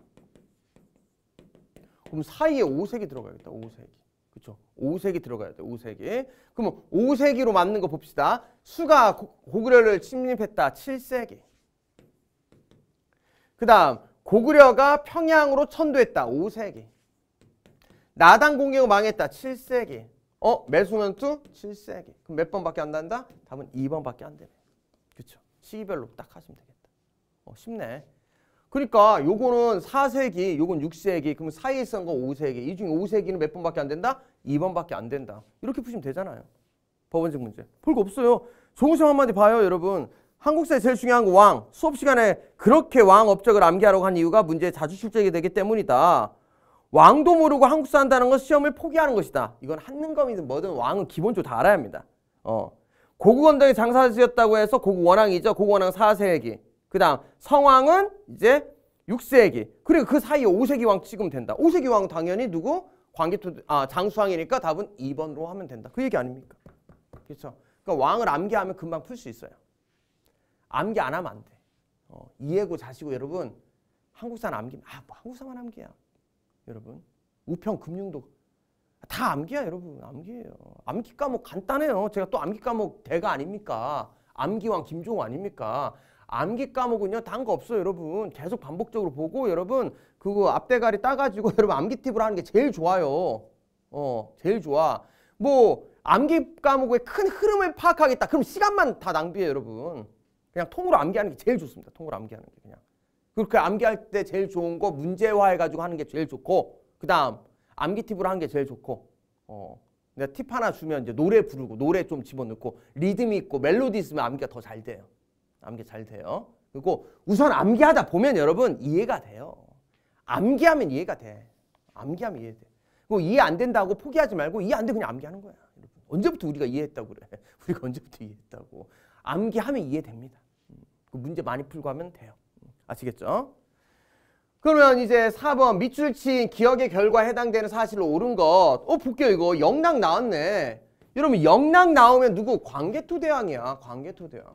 그럼 사이에 5세기 들어가야겠다. 5세기. 그렇죠? 5세기 들어가야 돼. 5세기. 그럼 5세기로 맞는 거 봅시다. 수가 고구려를 침입했다. 7세기. 그다음 고구려가 평양으로 천도했다. 5세기. 나단 공격 망했다. 7세기. 어? 매수면투 7세기. 그럼 몇 번밖에 안 난다? 답은 2번밖에 안 되네. 그렇죠. 시기별로 딱 하시면 되겠다. 어, 쉽네. 그러니까 요거는 4세기, 요건 6세기, 그럼 사일 선거 5세기. 이 중에 5세기는 몇 번밖에 안 된다? 2번밖에 안 된다. 이렇게 푸시면 되잖아요. 법원적 문제. 볼거 없어요. 정우성 한마디 봐요, 여러분. 한국사에 제일 중요한 거 왕. 수업 시간에 그렇게 왕 업적을 암기하라고 한 이유가 문제에 자주 출제이 되기 때문이다. 왕도 모르고 한국사 한다는 건 시험을 포기하는 것이다. 이건 한능검이든 뭐든 왕은 기본적으로 다 알아야 합니다. 어. 고구원덕이 장사지였다고 해서 고구원왕이죠. 고구원왕 4세기. 그 다음 성왕은 이제 6세기. 그리고 그 사이에 5세기 왕 찍으면 된다. 5세기 왕 당연히 누구? 광개토 아 장수왕이니까 답은 2번으로 하면 된다. 그 얘기 아닙니까? 그렇죠? 그러니까 왕을 암기하면 금방 풀 수 있어요. 암기 안 하면 안 돼. 어, 이해고 자시고 여러분 한국산 암기 아 뭐 한국산만 암기야. 여러분 우편 금융도 다 암기야 여러분 암기예요. 암기 과목 간단해요. 제가 또 암기 과목 대가 아닙니까? 암기왕 김종호 아닙니까? 암기 과목은요 단 거 없어요 여러분 계속 반복적으로 보고 여러분 그거 앞대가리 따가지고 여러분 암기 팁을 하는 게 제일 좋아요 어 제일 좋아 뭐 암기 과목의 큰 흐름을 파악하겠다 그럼 시간만 다 낭비해요 여러분 그냥 통으로 암기하는 게 제일 좋습니다 통으로 암기하는 게 그냥 그렇게 그 암기할 때 제일 좋은 거 문제화해가지고 하는 게 제일 좋고 그 다음 암기 팁으로 한 게 제일 좋고 어. 내가 팁 하나 주면 이제 노래 부르고 노래 좀 집어넣고 리듬이 있고 멜로디 있으면 암기가 더 잘 돼요. 암기 잘 돼요. 그리고 우선 암기하다 보면 여러분 이해가 돼요. 암기하면 이해가 돼. 암기하면 이해 돼. 그리고 이해 안 된다고 포기하지 말고 이해 안 돼 그냥 암기하는 거야. 여러분. 언제부터 우리가 이해했다고 그래? 우리가 언제부터 이해했다고? 암기하면 이해됩니다. 음, 그 문제 많이 풀고 하면 돼요. 음, 아시겠죠? 그러면 이제 4번 밑줄 친 기억의 결과 해당되는 사실로 옳은 것. 어, 볼게요, 이거. 영락 나왔네. 여러분, 영락 나오면 누구? 광개토대왕이야. 광개토대왕.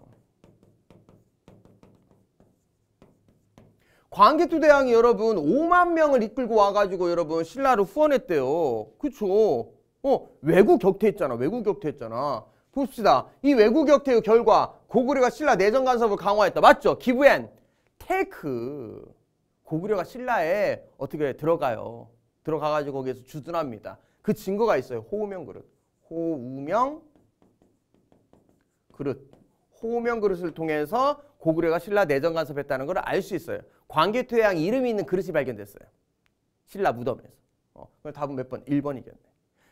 광개토대왕이 여러분 5만 명을 이끌고 와가지고 여러분 신라를 후원했대요. 그쵸? 어, 외국 격퇴했잖아. 외국 격퇴했잖아. 봅시다. 이 외국 격퇴의 결과 고구려가 신라 내정 간섭을 강화했다. 맞죠? 기브앤 테크. 고구려가 신라에 어떻게 들어가요. 들어가가지고 거기에서 주둔합니다. 그 증거가 있어요. 호우명 그릇. 호우명 그릇. 호우명 그릇을 통해서 고구려가 신라 내정 간섭했다는 걸 알 수 있어요. 광개토양 이름이 있는 그릇이 발견됐어요. 신라 무덤에서. 어, 그 답은 몇 번? 1번이겠네.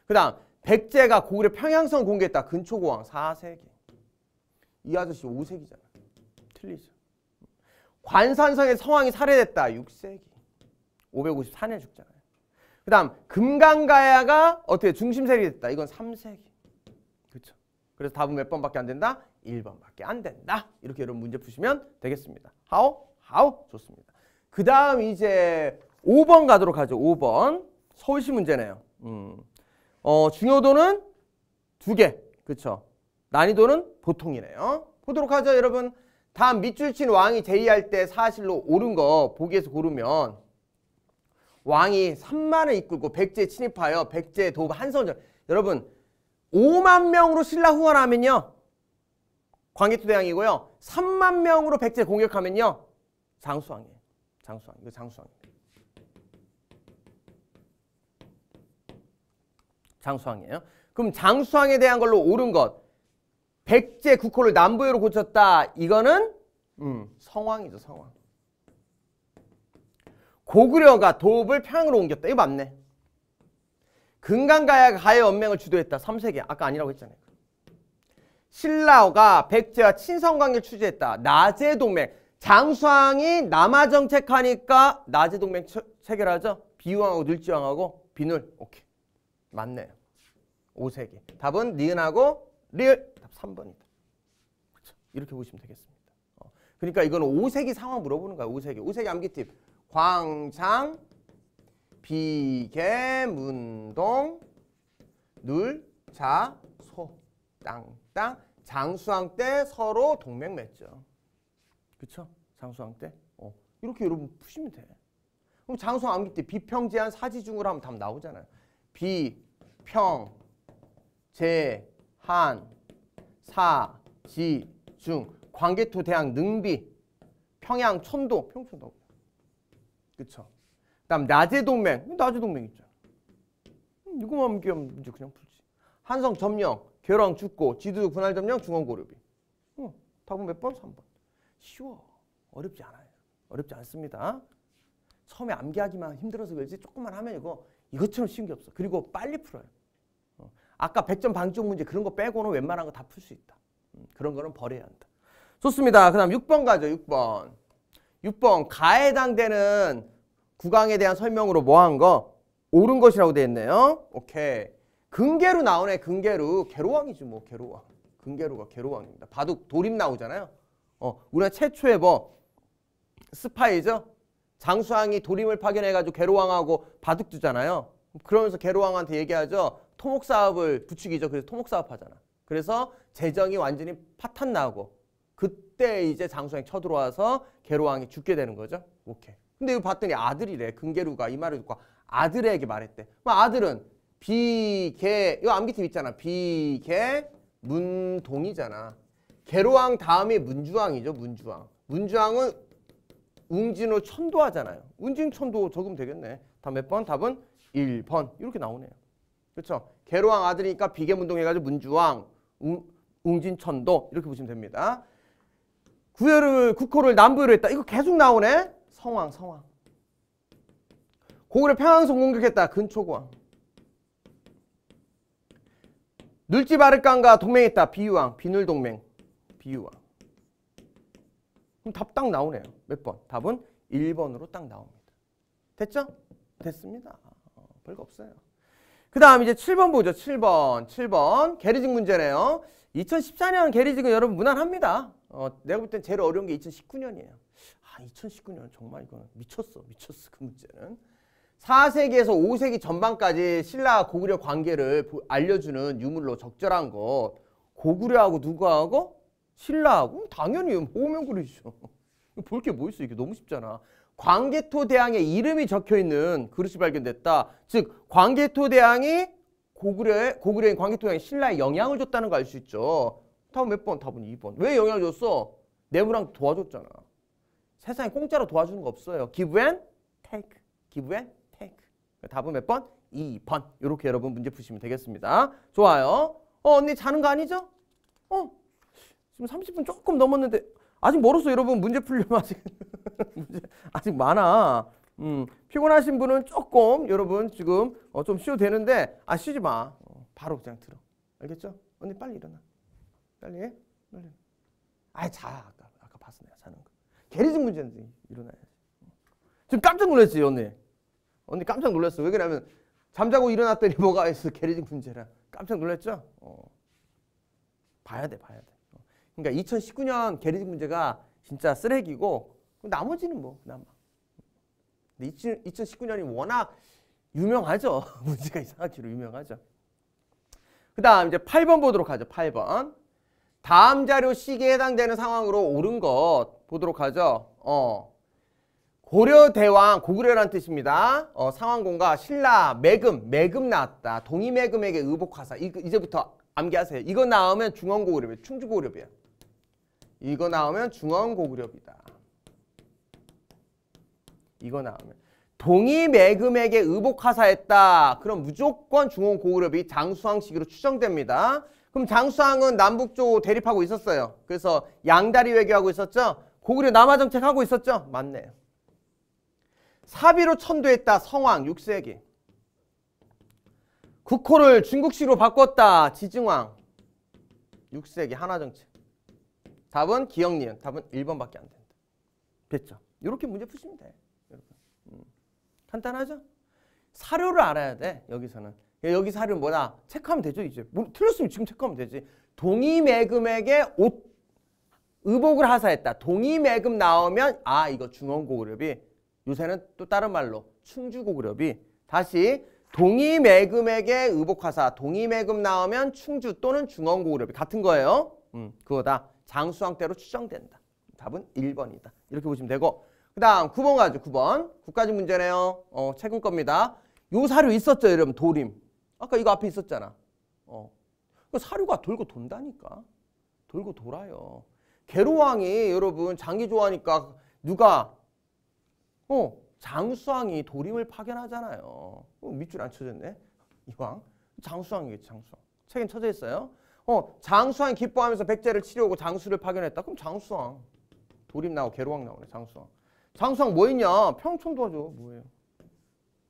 그 다음 백제가 고구려 평양성 공개했다. 근초고왕 4세기. 이 아저씨 5세기잖아. 틀리죠. 관산성의 성황이 살해됐다. 6세기. 554년에 죽잖아요. 그 다음 금강가야가 어떻게 중심세력이 됐다. 이건 3세기. 그죠 그래서 답은 몇 번밖에 안 된다? 1번밖에 안 된다. 이렇게 여러분 문제 푸시면 되겠습니다. 하오? 하오? 좋습니다. 그 다음 이제 5번 가도록 하죠. 5번. 서울시 문제네요. 음. 어, 중요도는 두개 그렇죠. 난이도는 보통이네요. 보도록 하죠, 여러분. 다음 밑줄 친 왕이 제의할 때 사실로 옳은 거 보기에서 고르면 왕이 3만을 이끌고 백제 에 침입하여 백제 도읍 한선전 여러분 5만 명으로 신라 후원하면요 광개토대왕이고요 3만 명으로 백제 공격하면요 장수왕이에요 장수왕 이거 장수왕 장수왕이에요 그럼 장수왕에 대한 걸로 옳은 것 백제 국호를 남부여로 고쳤다. 이거는 음, 성황이죠성황 고구려가 도읍을 평양으로 옮겼다. 이거 맞네. 금강가야가 가해 연맹을 주도했다. 3세기. 아까 아니라고 했잖아요. 신라가 백제와 친선관계를 추진했다. 나제 동맹. 장수왕이 남하 정책하니까 나제 동맹 체결하죠. 비왕하고 늘지왕하고 비늘 오케이. 맞네요. 5세기. 답은 니은하고 리을. 3번이다. 그렇죠? 이렇게 보시면 되겠습니다. 어. 그러니까 이건 5세기 상황 물어보는 거야. 5세기. 5세기 암기팁. 광장, 비계, 문동, 눌, 자, 소, 땅, 땅. 장수왕 때 서로 동맹 맺죠. 그렇죠? 장수왕 때. 어. 이렇게 여러분 푸시면 돼. 그럼 장수왕 암기 때 비평제한 사지중으로 하면 답 나오잖아요. 비평, 제, 한, 사, 지, 중, 광개토, 대항, 능비, 평양, 천도, 평촌도. 그쵸. 다음 낮의 동맹, 낮의 동맹 있죠. 음, 이거만 하면 문제 그냥 풀지. 한성 점령, 괴랑 죽고, 지두 분할 점령, 중원 고려비. 어, 답은 몇 번? 3번. 쉬워. 어렵지 않아요. 어렵지 않습니다. 처음에 암기하기만 힘들어서 그렇지 조금만 하면 이거 이것처럼 쉬운 게 없어. 그리고 빨리 풀어요. 아까 100점 방점 문제 그런 거 빼고는 웬만한 거 다 풀 수 있다. 음, 그런 거는 버려야 한다. 좋습니다. 그 다음 6번 가죠. 6번. 6번 가에 해당되는 구강에 대한 설명으로 뭐 한 거? 옳은 것이라고 되어 있네요. 오케이. 근계로 나오네. 근계로. 개로왕이지 뭐. 개로왕. 근계로가 개로왕입니다. 바둑 도림 나오잖아요. 어, 우리가 최초의 뭐 스파이죠. 장수왕이 도림을 파견해가지고 개로왕하고 바둑 두잖아요. 그러면서 개로왕한테 얘기하죠. 토목 사업을 부추기죠. 그래서 토목 사업 하잖아. 그래서 재정이 완전히 파탄 나고 그때 이제 장수왕이 쳐들어와서 개로왕이 죽게 되는 거죠. 오케이. 근데 이거 봤더니 아들이래. 금계루가 이 말을 듣고 아들에게 말했대. 아들은 비계 이거 암기팁 있잖아. 비계 문동이잖아. 개로왕 다음이 문주왕이죠. 문주왕. 문주왕은 웅진호 천도하잖아요. 웅진 천도 적으면 되겠네. 답 몇 번? 답은 1번. 이렇게 나오네요. 그렇죠? 개로왕 아들이니까 비계문동 해가지고 문주왕, 웅, 웅진천도 이렇게 보시면 됩니다. 구열을 국호를 남부로 했다. 이거 계속 나오네. 성왕, 성왕. 고구려 평양성 공격했다. 근초고왕. 눌지바르칸과 동맹했다. 비유왕, 비눌동맹, 비유왕. 그럼 답 딱 나오네요. 몇 번? 답은 1번으로 딱 나옵니다. 됐죠? 됐습니다. 어, 별거 없어요. 그 다음 이제 7번 보죠. 7번. 7번. 게리징 문제네요. 2014년 게리징은 여러분 무난합니다. 어, 내가 볼 땐 제일 어려운 게 2019년이에요. 아, 2019년 정말 이거는 미쳤어. 미쳤어. 그 문제는. 4세기에서 5세기 전반까지 신라 고구려 관계를 알려주는 유물로 적절한 것. 고구려하고 누구하고? 신라하고? 당연히 호명구리죠. 볼 게 뭐 있어. 이게 너무 쉽잖아. 광개토 대왕의 이름이 적혀 있는 그릇이 발견됐다. 즉 광개토 대왕이 고구려 의 고구려인 광개토 대왕이 신라에 영향을 줬다는 거 알 수 있죠. 답은 몇 번? 답은 2번. 왜 영향을 줬어? 내무랑 도와줬잖아. 세상에 공짜로 도와주는 거 없어요. Give and take. Give and take. 답은 몇 번? 2번. 이렇게 여러분 문제 푸시면 되겠습니다. 좋아요. 어, 언니 자는 거 아니죠? 어, 지금 30분 조금 넘었는데 아직 멀었어 여러분 문제 풀려면 아직 문제 아직 많아 음, 피곤하신 분은 조금 여러분 지금 어, 좀 쉬어도 되는데 아 쉬지 마 어, 바로 그냥 들어 알겠죠? 언니 빨리 일어나 빨리 해 빨리 아자 아까 아까 봤어 내가 자는 거 게리즘 문제인데 일어나야지 금 깜짝 놀랐지 언니 언니 깜짝 놀랐어 왜 그러냐면 잠자고 일어났더니 뭐가 있어 게리즘 문제라 깜짝 놀랐죠? 어. 봐야 돼 봐야 돼 그러니까 2019년 게리지 문제가 진짜 쓰레기고 나머지는 뭐 그나마. 근데 2019년이 워낙 유명하죠. 문제가 이상하기로 유명하죠. 그 다음 이제 8번 보도록 하죠. 8번. 다음 자료 시기에 해당되는 상황으로 옳은 것 보도록 하죠. 어. 고려대왕 고구려란 뜻입니다. 어, 상황공과 신라 매금 매금 나왔다. 동의 매금에게 의복하사 이, 이 제부터 암기하세요. 이거 나오면 중원고구려예 충주고구려예요. 이거 나오면 중원고구려비다. 이거 나오면 동이 매금에게 의복하사했다. 그럼 무조건 중원고구려비 장수왕식으로 추정됩니다. 그럼 장수왕은 남북조 대립하고 있었어요. 그래서 양다리 외교하고 있었죠. 고구려 남하정책하고 있었죠. 맞네요. 사비로 천도했다. 성왕 6세기. 국호를 중국식으로 바꿨다. 지증왕 6세기 한화정책. 답은 기억 니은. 답은 1번밖에 안 된다. 됐죠? 이렇게 문제 푸시면 돼. 이렇게. 음. 간단하죠? 사료를 알아야 돼. 여기서는. 그러니까 여기 사료 뭐다? 체크하면 되죠, 이제. 뭐, 틀렸으면 지금 체크하면 되지. 동의 매금에게옷 의복을 하사했다. 동의 매금 나오면 아, 이거 중원 고구려비. 요새는 또 다른 말로 충주 고구려비. 다시 동의 매금에게 의복하사 동의 매금 나오면 충주 또는 중원 고구려비 같은 거예요. 음, 그거다. 장수왕때로 추정된다. 답은 1번이다. 이렇게 보시면 되고 그 다음 9번 가죠. 9번. 9까지 문제네요. 어, 최근 겁니다. 요 사료 있었죠. 여러분 도림. 아까 이거 앞에 있었잖아. 어. 그 사료가 돌고 돈다니까. 돌고 돌아요. 개로왕이 여러분 장기 좋아하니까 누가 어 장수왕이 도림을 파견하잖아요. 어, 밑줄 안 쳐졌네. 이왕 장수왕이겠죠. 장수왕. 책엔 쳐져 있어요. 어, 장수왕이 기뻐하면서 백제를 치려고 장수를 파견했다. 그럼 장수왕. 돌입 나오고 개로왕 나오네. 장수왕. 장수왕 뭐 있냐? 평촌 도와줘. 뭐예요?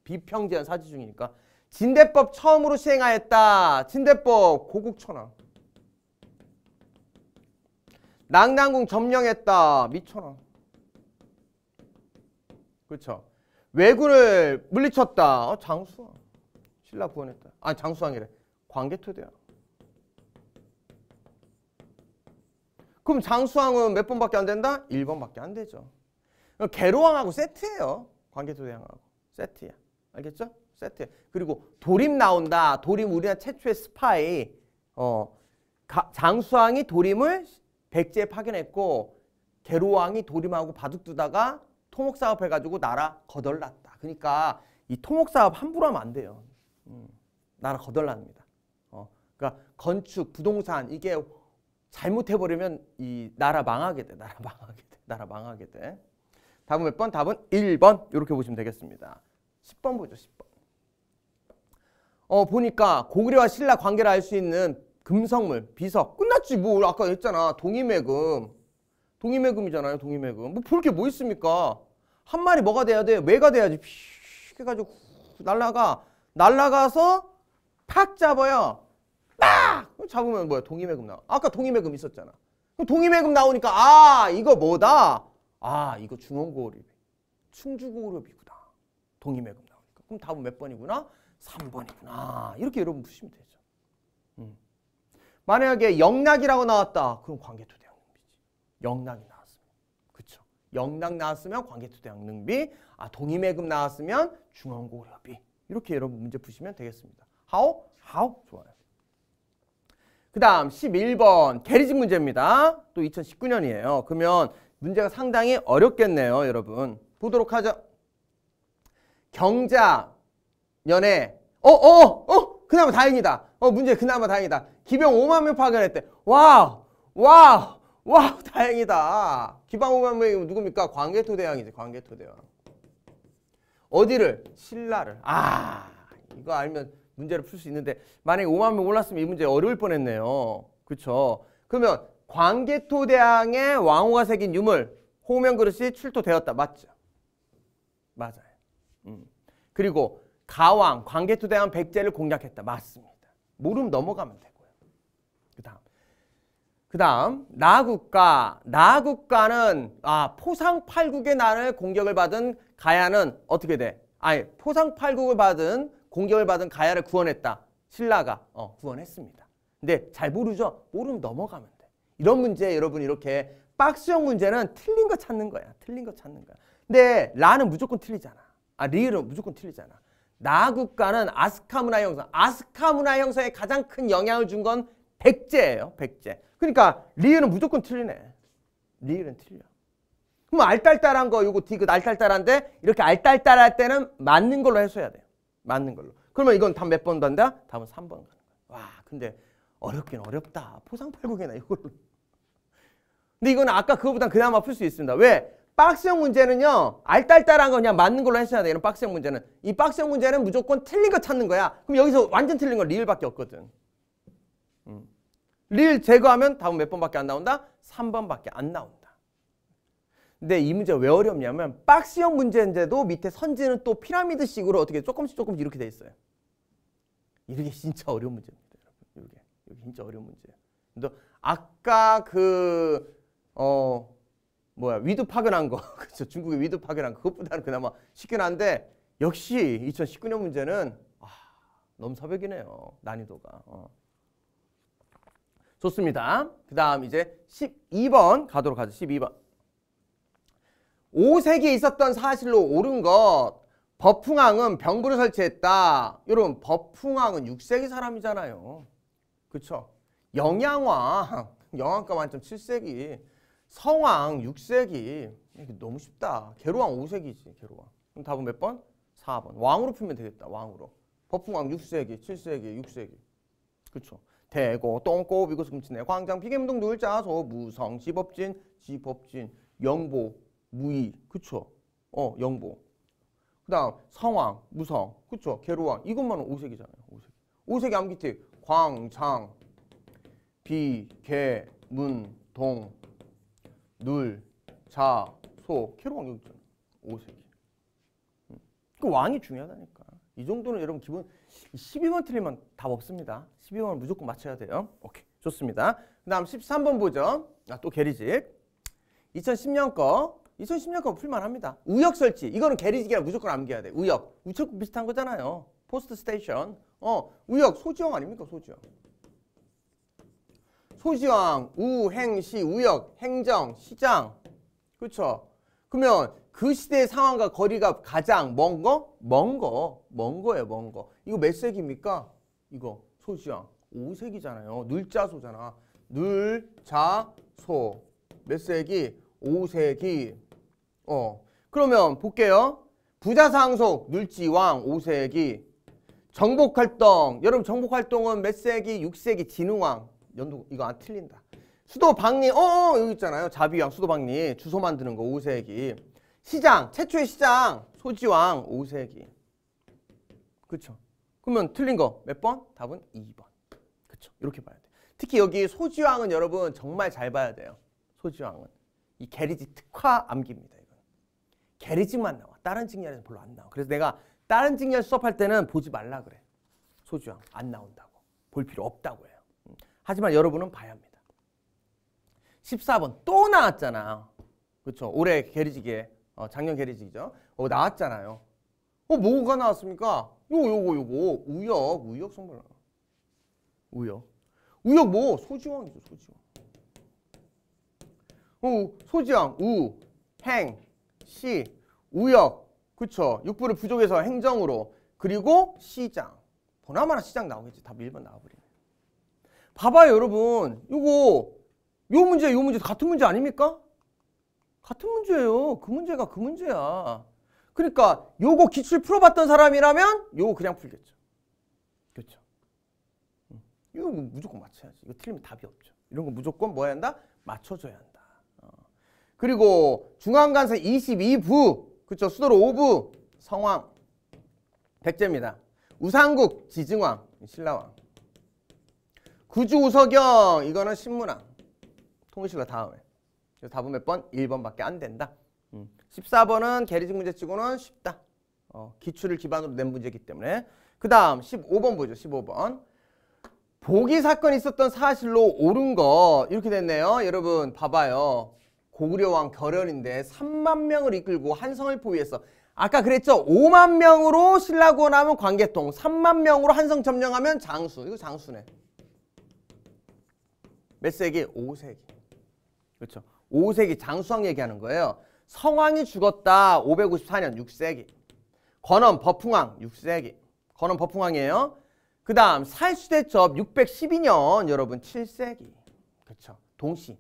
비평제한 사지 중이니까. 진대법 처음으로 시행하였다. 진대법 고국천왕. 낙랑궁 점령했다. 미천왕. 그렇죠. 왜군을 물리쳤다. 어, 장수왕. 신라 구원했다. 아 장수왕이래. 광개토대왕. 그럼 장수왕은몇 번밖에 안 된다? 1번밖에 안 되죠. 개로왕하고 세트예요. 관계도대항하고 세트야. 알겠죠? 세트. 그리고 도림 나온다. 도림 우리나라 최초의 스파이. 어, 가, 장수왕이 도림을 백제에 파견했고 개로왕이 도림하고 바둑두다가 토목사업 해가지고 나라 거덜났다. 그러니까 이 토목사업 함부로 하면 안 돼요. 음, 나라 거덜납니다. 어, 그러니까 건축, 부동산 이게 잘못해버리면 이 나라 망하게 돼. 나라 망하게 돼. 나라 망하게 돼. 답은 몇 번? 답은 1번 이렇게 보시면 되겠습니다. 10번 보죠. 10번. 어 보니까 고구려와 신라 관계를 알 수 있는 금성물, 비석. 끝났지 뭐 아까 했잖아. 동이매금. 동이매금이잖아요. 동이매금. 뭐볼게뭐 뭐 있습니까? 한 마리 뭐가 돼야 돼? 왜가 돼야지. 휙 해가지고 날라가. 날라가서 팍 잡아요. 잡으면 뭐야? 동의매금 나와. 아까 동의매금 있었잖아. 그럼 동의매금 나오니까 아 이거 뭐다? 아 이거 중원고오비충주고오비구나 동의매금 나오니까. 그럼 답은 몇 번이구나? 3번이구나. 이렇게 여러분 보시면 되죠. 음. 만약에 영락이라고 나왔다. 그럼 관계투대항 능비지. 영락이 나왔으면. 그쵸. 영락 나왔으면 관계투대항 능비. 아 동의매금 나왔으면 중원고오비 이렇게 여러분 문제 푸시면 되겠습니다. 하오? 하오? 좋아요. 그 다음 11번 게리직 문제입니다. 또 2019년이에요. 그러면 문제가 상당히 어렵겠네요. 여러분. 보도록 하죠. 경자, 연애. 어, 어, 어! 그나마 다행이다. 어, 문제 그나마 다행이다. 기병 5만 명 파견했대. 와우! 와우! 와우! 다행이다. 기병 5만 명이 누굽니까? 광개토 대왕이지. 광개토 대왕. 어디를? 신라를. 아, 이거 알면 문제를 풀 수 있는데 만약에 5만 명 올랐으면 이 문제 어려울 뻔했네요. 그렇죠? 그러면 광개토대왕의 왕호가 새긴 유물 호명 그릇이 출토되었다. 맞죠? 맞아요. 음. 그리고 가왕, 광개토대왕 백제를 공략했다. 맞습니다. 모름 넘어가면 되고요. 그 다음. 그 다음, 나국가. 나국가는, 아, 포상 팔국의 나라를 공격을 받은 가야는 어떻게 돼? 아니, 포상 팔국을 받은 공격을 받은 가야를 구원했다. 신라가 어, 구원했습니다. 근데 잘 모르죠? 모르면 넘어가면 돼. 이런 문제 여러분 이렇게 박스형 문제는 틀린 거 찾는 거야. 틀린 거 찾는 거야. 근데 라는 무조건 틀리잖아. 아 리을은 무조건 틀리잖아. 나 국가는 아스카문화 형성. 아스카문화 형성에 가장 큰 영향을 준 건 백제예요. 백제. 그러니까 리을은 무조건 틀리네. 리을은 틀려. 그럼 알딸딸한 거 요거 디귿 그 알딸딸한데 이렇게 알딸딸할 때는 맞는 걸로 해소해야 돼요. 맞는 걸로. 그러면 이건 다몇번 간다? 답은 3번 가는 거야. 와, 근데 어렵긴 어렵다. 포상팔국이나 이걸로. 근데 이건 아까 그거보다 그나마 풀 수 있습니다. 왜? 박스형 문제는요. 알딸딸한 거 그냥 맞는 걸로 하셔야 돼요. 이런 박스형 문제는. 이 박스형 문제는 무조건 틀린 거 찾는 거야. 그럼 여기서 완전 틀린 건 리을밖에 없거든. 음. 리을 제거하면 답은 몇 번밖에 안 나온다? 3번밖에 안 나온다. 근데 네, 이문제왜 어렵냐면 박스형 문제인데도 밑에 선지는 또 피라미드식으로 어떻게 조금씩 조금씩 이렇게 돼 있어요. 이게 진짜 어려운 문제입니다. 여러분. 이게, 이게 진짜 어려운 문제예요. 근데 아까 그어 뭐야 위드 파견한 거 그렇죠 중국의 위드 파견한 그것보다는 그나마 쉽긴 한데 역시 2019년 문제는 아, 너무 사벽이네요 난이도가 어. 좋습니다. 그 다음 이제 12번 가도록 하죠. 12번. 5색기에 있었던 사실로 옳은 것 버풍왕은 병구를 설치했다. 여러분 버풍왕은 6세기 사람이잖아요. 그쵸? 영양왕, 영양가 만점 7세기 성왕 6세기 너무 쉽다. 개로왕 5세기지 개로왕. 그럼 답은 몇 번? 4번. 왕으로 풀면 되겠다. 왕으로. 버풍왕 6세기, 7세기, 6세기. 그쵸? 대고, 똥꼬, 비고승치네, 광장, 피겜동, 누자 소, 무성, 지법진, 지법진, 영보, 무의, 그쵸? 어, 영보. 그 다음 성왕, 무성, 그쵸? 개로왕. 이것만 오색이잖아요, 오색. 오색의 암기티. 광, 장, 비, 개, 문, 동, 눌, 자, 소. 개로왕 여기 있잖아요, 오색이. 음. 그 왕이 중요하다니까. 이 정도는 여러분 기본 12번 틀리면 답 없습니다. 12번을 무조건 맞춰야 돼요. 오케이. 좋습니다. 그 다음 13번 보죠. 아, 또 게리직. 2010년 거 2016년 풀만합니다. 우역 설치. 이거는 게리지기라 무조건 암기해야 돼. 우역. 우측 비슷한 거잖아요. 포스트 스테이션. 어, 우역 소지형 아닙니까? 소지형. 소지형, 우, 행, 시, 우역, 행정, 시장. 그렇죠? 그러면 그 시대의 상황과 거리가 가장 먼 거? 먼 거. 먼 거예요, 먼 거. 이거 몇 세기입니까? 이거 소지형. 5세기잖아요. 늘자소잖아 눌자소. 몇 세기? 5세기. 어. 그러면 볼게요. 부자상속 눌지왕 5세기 정복활동 여러분 정복활동은 몇 세기? 6세기 진흥왕 연도 이거 안 틀린다. 수도박리어 어, 어, 여기 있잖아요. 자비왕 수도박리 주소 만드는 거 5세기 시장 최초의 시장 소지왕 5세기 그쵸? 그러면 틀린 거 몇 번? 답은 2번 그쵸? 이렇게 봐야 돼. 특히 여기 소지왕은 여러분 정말 잘 봐야 돼요. 소지왕은 이 게리지 특화 암기입니다. 게리직만 나와. 다른 직렬에서 별로 안 나와. 그래서 내가 다른 직렬 수업할 때는 보지 말라 그래. 소주왕안 나온다고. 볼 필요 없다고 해요. 음. 하지만 여러분은 봐야 합니다. 14번 또 나왔잖아. 그렇죠. 올해 게리직에 어, 작년 게리직이죠. 어, 나왔잖아요. 어, 뭐가 나왔습니까? 요, 요거, 요거. 우역, 우역 선물. 우역. 우역 뭐? 소지왕이죠, 소지왕. 우, 어, 소지왕, 우, 행, 시, 우역, 그쵸? 육부를 부족해서 행정으로 그리고 시장, 보나마나 시장 나오겠지. 답 1번 나와버리네. 봐봐요 여러분. 요거 요 문제 요 문제 같은 문제 아닙니까? 같은 문제예요. 그 문제가 그 문제야. 그러니까 요거 기출 풀어봤던 사람이라면 요거 그냥 풀겠죠. 그렇죠. 이거 무조건 맞춰야지. 이거 틀리면 답이 없죠. 이런 거 무조건 뭐 해야 한다? 맞춰줘야 한다. 그리고 중앙간서 22부 그쵸 수도로 5부 성왕 백제입니다. 우상국 지증왕 신라왕 구주 우석영 이거는 신문왕 통일신라 다음에 그래서 답은 몇 번? 1번밖에 안 된다. 음. 14번은 계리직 문제 치고는 쉽다. 어, 기출을 기반으로 낸 문제이기 때문에 그 다음 15번 보죠. 15번 보기 사건이 있었던 사실로 옳은 거 이렇게 됐네요. 여러분 봐봐요. 고구려 왕 결연인데 3만 명을 이끌고 한성을 포위해서 아까 그랬죠? 5만 명으로 신라고나면관계통 3만 명으로 한성 점령하면 장수. 이거 장수네. 몇 세기? 5세기. 그렇죠. 5세기 장수왕 얘기하는 거예요. 성왕이 죽었다. 554년 6세기. 건원 버풍왕 6세기. 건원 버풍왕이에요. 그다음 살수대첩 612년 여러분 7세기. 그렇죠. 동시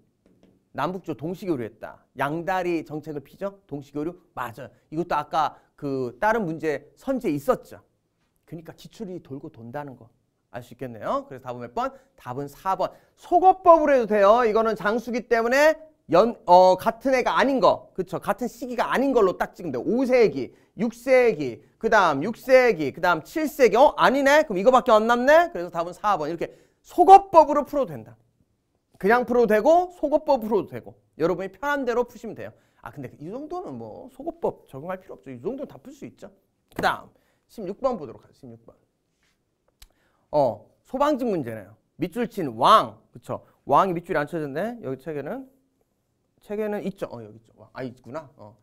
남북조 동시교류했다. 양다리 정책을 피죠? 동시교류? 맞아요. 이것도 아까 그 다른 문제 선제 있었죠. 그러니까 기출이 돌고 돈다는 거. 알 수 있겠네요. 그래서 답은 몇 번? 답은 4번. 소거법으로 해도 돼요. 이거는 장수기 때문에 연, 어, 같은 애가 아닌 거. 그쵸. 같은 시기가 아닌 걸로 딱 찍으면 돼요. 5세기, 6세기, 그 다음 6세기, 그 다음 7세기. 어? 아니네? 그럼 이거밖에 안 남네? 그래서 답은 4번. 이렇게 소거법으로 풀어도 된다. 그냥 풀어도 되고 속어법 풀어도 되고 여러분이 편한 대로 푸시면 돼요. 아 근데 이 정도는 뭐 속어법 적용할 필요 없죠. 이 정도는 다 풀 수 있죠. 그 다음 16번 보도록 하죠. 16번. 어 소방집 문제네요. 밑줄 친 왕. 그쵸. 왕이 밑줄이 안 쳐졌네. 여기 책에는 책에는 있죠. 어 여기 있죠. 아 있구나. 어.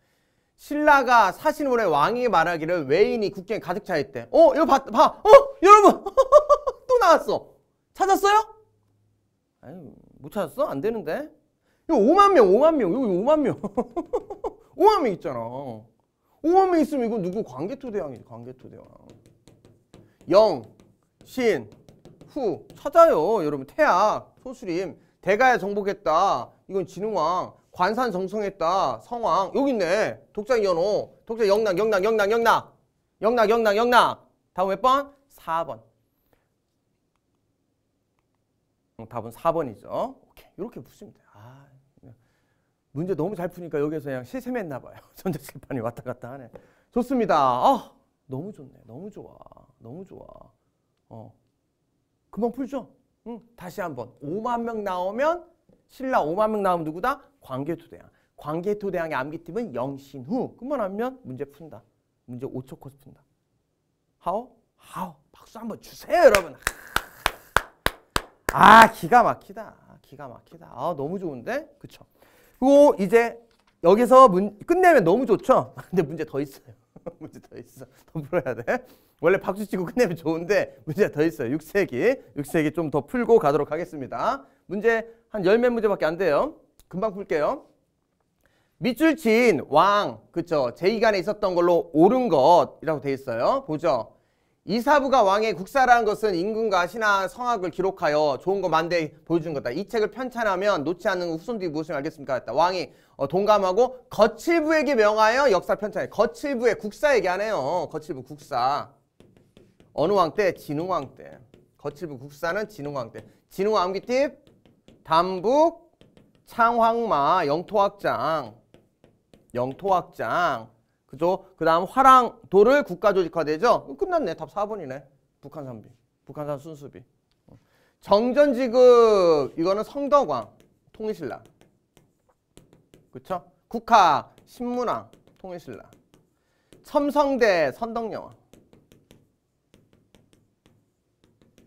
신라가 사신원의 왕이 말하기를 외인이 국경에 가득 차있대. 어 이거 봐. 봐. 어 여러분 또 나왔어. 찾았어요? 아유 못 찾았어? 안 되는데? 이거 5만 명, 5만 명, 여기 5만 명. 5만 명 있잖아. 5만 명 있으면 이거 누구 관계토대왕이지, 관계토대왕. 영, 신, 후. 찾아요, 여러분. 태학, 소수림, 대가에 정복했다. 이건 진흥왕. 관산 정성했다. 성왕. 여기 있네. 독장 연호. 독장 영락, 영락, 영락, 영락. 영락, 영락, 영락. 다음 몇 번? 4번. 음, 답은 4번이죠. 오케이. 이렇게 붙습니다. 아, 문제 너무 잘 푸니까 여기서 그냥 시샘했나 봐요. 전자칠판이 왔다 갔다 하네. 좋습니다. 아, 너무 좋네. 너무 좋아. 너무 좋아. 어. 금방 풀죠? 응. 다시 한번. 5만 명 나오면 신라 5만 명 나오면 누구다? 광개토대왕. 광개토대왕의 암기팀은 영신후. 그만 하면 문제 푼다. 문제 5초 코스 푼다. 하오? 하오. 박수 한번 주세요, 여러분. 아 기가 막히다. 아, 기가 막히다. 아 너무 좋은데? 그쵸? 그리고 이제 여기서 문, 끝내면 너무 좋죠? 근데 문제 더 있어요. 문제 더 있어. 더 풀어야 돼. 원래 박수 치고 끝내면 좋은데 문제가 더 있어요. 6세기. 6세기 좀 더 풀고 가도록 하겠습니다. 문제 한 열 몇 문제밖에 안 돼요. 금방 풀게요. 밑줄 친 왕, 그쵸? 제2간에 있었던 걸로 옳은 것이라고 돼 있어요. 보죠? 이사부가 왕의 국사라는 것은 인금과 신하 성악을 기록하여 좋은 거 만대 보여준 거다. 이 책을 편찬하면 놓지 않는 후손들이 무엇을 알겠습니까? 했다. 왕이 어, 동감하고 거칠부에게 명하여 역사 편찬해. 거칠부의 국사 얘기 안 해요. 거칠부 국사. 어느 왕 때? 진흥왕 때. 거칠부 국사는 진흥왕 때. 진흥왕 암기팁 담북 창황마 영토학장 영토학장 그죠? 그 다음 화랑 도를 국가조직화되죠? 끝났네. 답 4번이네. 북한산비. 북한산 순수비. 정전지급 이거는 성덕왕 통일신라. 그쵸? 국화 신문왕 통일신라. 첨성대 선덕여왕.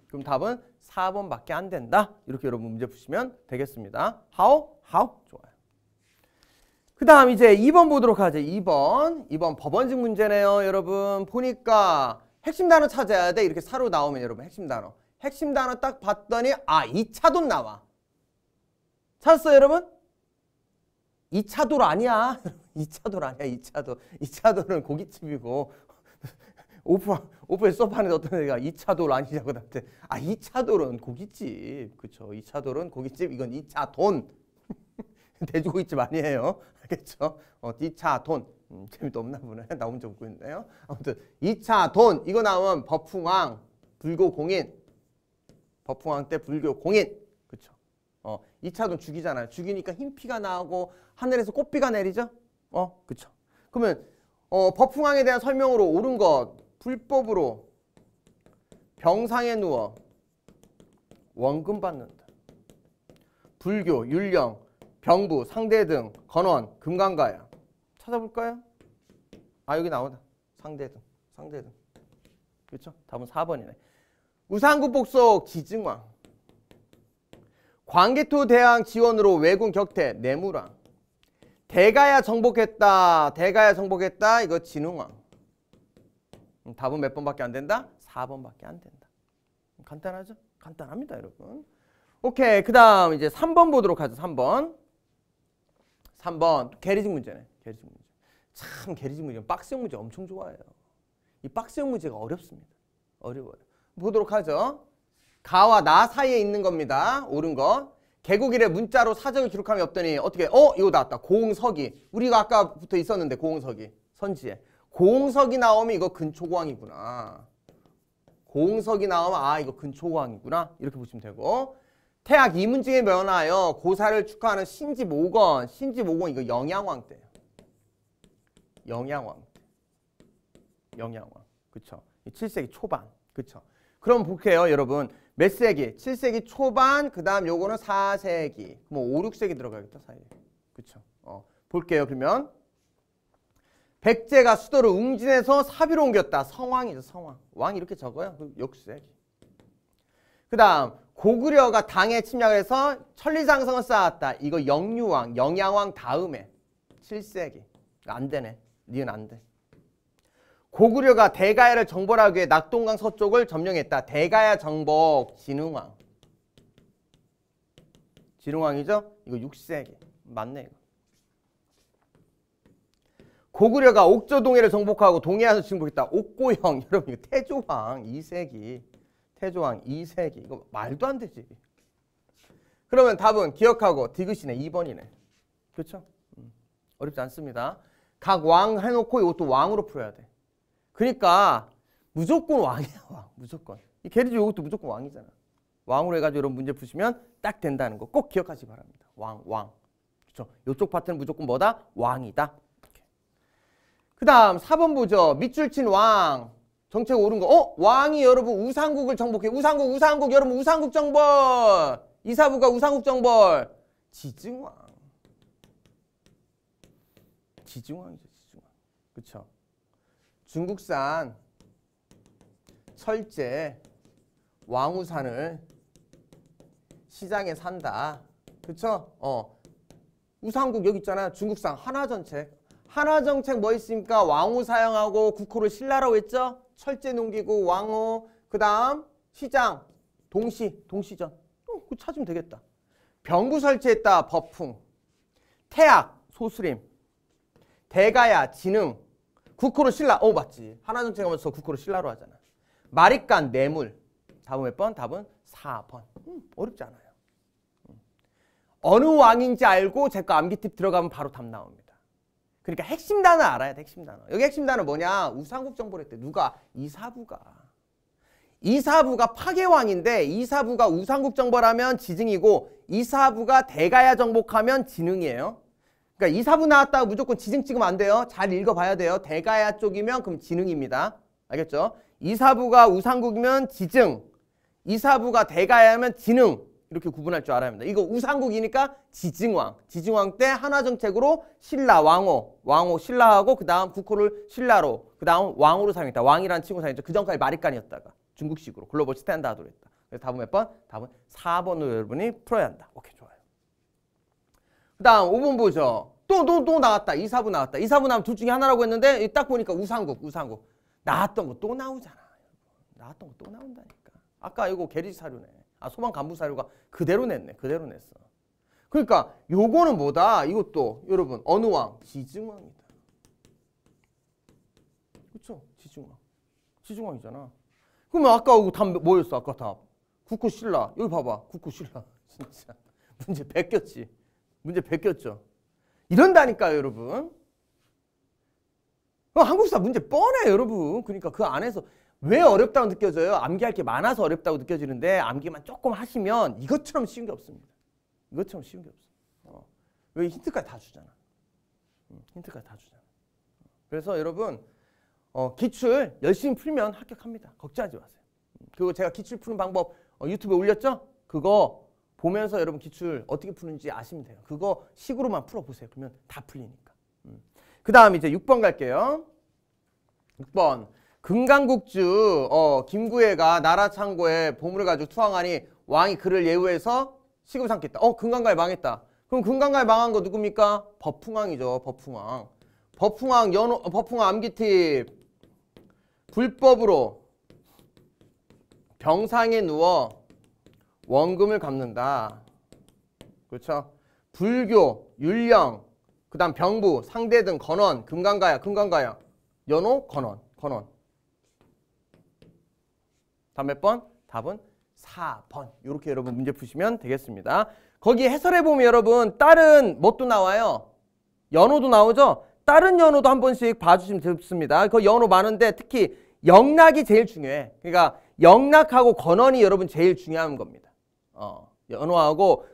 그럼 답은 4번밖에 안 된다. 이렇게 여러분 문제 푸시면 되겠습니다. 하오? 하오? 좋아요. 그 다음 이제 2번 보도록 하죠. 2번. 2번 법원직 문제네요. 여러분 보니까 핵심 단어 찾아야 돼. 이렇게 사로 나오면 여러분 핵심 단어. 핵심 단어 딱 봤더니 아 2차돈 나와. 찾았어요 여러분? 2차돌 아니야. 2차돌 아니야. 2차돌. 2차돌은 고깃집이고 오프, 오프의 소파는 어떤 애가 2차돌 아니냐고 나한테 아 2차돌은 고깃집. 그쵸. 2차돌은 고깃집. 이건 2차돈. 돼지고기집 많이 해요. 알겠죠? 어, 2차 돈. 음, 재미도 없나 보네. 나 혼자 웃고 있네요. 아무튼 2차 돈. 이거 나오면 법흥왕, 불교 공인. 법흥왕 때 불교 공인. 그쵸? 어, 2차 돈 죽이잖아요. 죽이니까 흰피가 나오고 하늘에서 꽃비가 내리죠? 어, 그쵸? 그러면 어, 법흥왕에 대한 설명으로 옳은 것, 불법으로 병상에 누워 원금 받는다. 불교, 율령, 병부, 상대 등, 건원, 금강가야. 찾아볼까요? 아 여기 나온다. 상대 등, 상대 등. 그렇죠? 답은 4번이네. 우상국 복속 지증왕. 광개토 대왕 지원으로 왜군 격퇴 내무왕. 대가야 정복했다. 대가야 정복했다. 이거 진흥왕. 음, 답은 몇 번밖에 안 된다? 4번밖에 안 된다. 간단하죠? 간단합니다, 여러분. 오케이. 그 다음 이제 3번 보도록 하죠. 3번. 3번 게리직 문제네. 게리직 문제. 참 게리직 문제. 박스형 문제 엄청 좋아해요. 이 박스형 문제가 어렵습니다. 어려워요. 보도록 하죠. 가와 나 사이에 있는 겁니다. 옳은 거. 개국일에 문자로 사정을 기록함이 없더니 어떻게 어? 이거 나왔다. 고흥석이. 우리가 아까부터 있었는데 고흥석이. 선지에. 고흥석이 나오면 이거 근초고왕이구나 고흥석이 나오면 아 이거 근초고왕이구나 이렇게 보시면 되고 태학 이문증에 변화하여 고사를 축하하는 신지모건신지모건 이거 영양왕 때예요 영양왕 때 영양왕 그쵸 7세기 초반 그쵸 그럼 볼게요 여러분 몇 세기? 7세기 초반 그 다음 요거는 4세기 뭐 5, 6세기 들어가겠다 사이에 그쵸 어, 볼게요 그러면 백제가 수도를 웅진해서 사비로 옮겼다 성왕이죠 성왕 왕 이렇게 적어요 역세기 그 다음 고구려가 당에 침략을 해서 천리장성을 쌓았다. 이거 영유왕, 영양왕 다음에 7세기. 안 되네. 니은 안 돼. 고구려가 대가야를 정벌하기 위해 낙동강 서쪽을 점령했다. 대가야 정복 진흥왕. 진흥왕이죠? 이거 6세기. 맞네 이거. 고구려가 옥조 동해를 정복하고 동해안을 정복했다. 옥고형 여러분 이거 태조왕 2세기. 태조왕 2세기 이거 말도 안 되지. 그러면 답은 기억하고 디귿이네 2번이네. 그렇죠? 음. 어렵지 않습니다. 각 왕 해놓고 이것도 왕으로 풀어야 돼. 그러니까 무조건 왕이야 왕 무조건. 이 게리즈 이것도 무조건 왕이잖아. 왕으로 해가지고 이런 문제 푸시면 딱 된다는 거 꼭 기억하시기 바랍니다. 왕 왕. 그렇죠? 이쪽 파트는 무조건 뭐다? 왕이다. 그 다음 4번 보죠. 밑줄 친 왕. 정책 오른 거. 어? 왕이 여러분 우상국을 정복해. 우상국, 우상국, 여러분 우상국 정벌. 이사부가 우상국 정벌. 지증왕. 지증왕이죠, 지증왕. 그쵸? 중국산 철제 왕우산을 시장에 산다. 그쵸? 어. 우상국 여기 있잖아. 중국산 하나전책. 하나정책 뭐 있습니까? 왕우 사형하고 국호를 신라라고 했죠? 철제 농기구, 왕호, 그 다음 시장, 동시, 동시전. 어, 그 찾으면 되겠다. 병구 설치했다, 버풍. 태학, 소수림. 대가야, 진흥. 국호로 신라. 어, 맞지. 하나정책 하면서 국호로 신라로 하잖아. 마릿간, 뇌물. 답은 몇 번? 답은 4번. 음, 어렵지 않아요. 음. 어느 왕인지 알고 제 거 암기팁 들어가면 바로 답 나옵니다. 그러니까 핵심 단어 알아야 돼, 핵심 단어. 여기 핵심 단어 뭐냐? 우상국 정보를 했대. 누가? 이사부가. 이사부가 파괴왕인데 이사부가 우상국 정벌하면 지증이고 이사부가 대가야 정복하면 지능이에요 그러니까 이사부 나왔다고 무조건 지증 찍으면 안 돼요. 잘 읽어봐야 돼요. 대가야 쪽이면 그럼 지능입니다 알겠죠? 이사부가 우상국이면 지증, 이사부가 대가야면 지능. 이렇게 구분할 줄 알아야 합니다. 이거 우상국이니까 지증왕. 지증왕 때 하나 정책으로 신라, 왕호, 왕호, 신라하고 그 다음 국호를 신라로, 그 다음 왕으로 사용했다. 왕이라는 친구 사용했죠. 그 전까지 마리간이었다가 중국식으로 글로벌 스탠다드로 했다. 그래서 답은 몇 번? 답은 4번으로 여러분이 풀어야 한다. 오케이, 좋아요. 그 다음 5번 보죠. 또, 또, 또 나왔다. 이사부 나왔다. 이사부 나면 둘 중에 하나라고 했는데 딱 보니까 우상국, 우상국. 나왔던 거 또 나오잖아. 나왔던 거 또 나온다니까. 아까 이거 게리지 사료네. 아 소방 간부 사료가 그대로 냈네. 그대로 냈어. 그러니까 요거는 뭐다? 이것도 여러분 어느 왕? 지중왕이다. 그쵸 지중왕. 지중왕이잖아. 그러면 아까 그 답 뭐였어? 아까 답. 구쿠신라. 여기 봐봐. 구쿠신라. 진짜 문제 베꼈지. 문제 베꼈죠. 이런다니까요, 여러분. 어, 한국사 문제 뻔해, 여러분. 그러니까 그 안에서 왜 어렵다고 느껴져요? 암기할 게 많아서 어렵다고 느껴지는데 암기만 조금 하시면 이것처럼 쉬운 게 없습니다. 이것처럼 쉬운 게 없어. 어. 왜 힌트까지 다 주잖아. 음, 힌트까지 다 주잖아. 음. 그래서 여러분 어, 기출 열심히 풀면 합격합니다. 걱정하지 마세요. 음, 그리 제가 기출 푸는 방법 어, 유튜브에 올렸죠? 그거 보면서 여러분 기출 어떻게 푸는지 아시면 돼요. 그거 식으로만 풀어보세요. 그러면 다 풀리니까. 음. 그 다음 이제 6번 갈게요. 6번. 금강국주 어, 김구애가 나라 창고에 보물을 가지고 투항하니 왕이 그를 예우해서 시급 삼겠다. 어 금강가에 망했다. 그럼 금강가에 망한 거 누굽니까? 법풍왕이죠. 법풍왕. 법풍왕 연호 어, 법풍왕 암기팁 불법으로 병상에 누워 원금을 갚는다. 그렇죠? 불교, 율령, 그 다음 병부, 상대 등 건원, 금강가야, 금강가야. 연호, 건원, 건원. 답몇 번? 답은 4번. 이렇게 여러분 문제 푸시면 되겠습니다. 거기 해설해 보면 여러분 다른 뭣도 나와요. 연호도 나오죠? 다른 연호도 한 번씩 봐주시면 좋습니다. 그 연호 많은데 특히 영락이 제일 중요해. 그러니까 영락하고 건원이 여러분 제일 중요한 겁니다. 어, 연호하고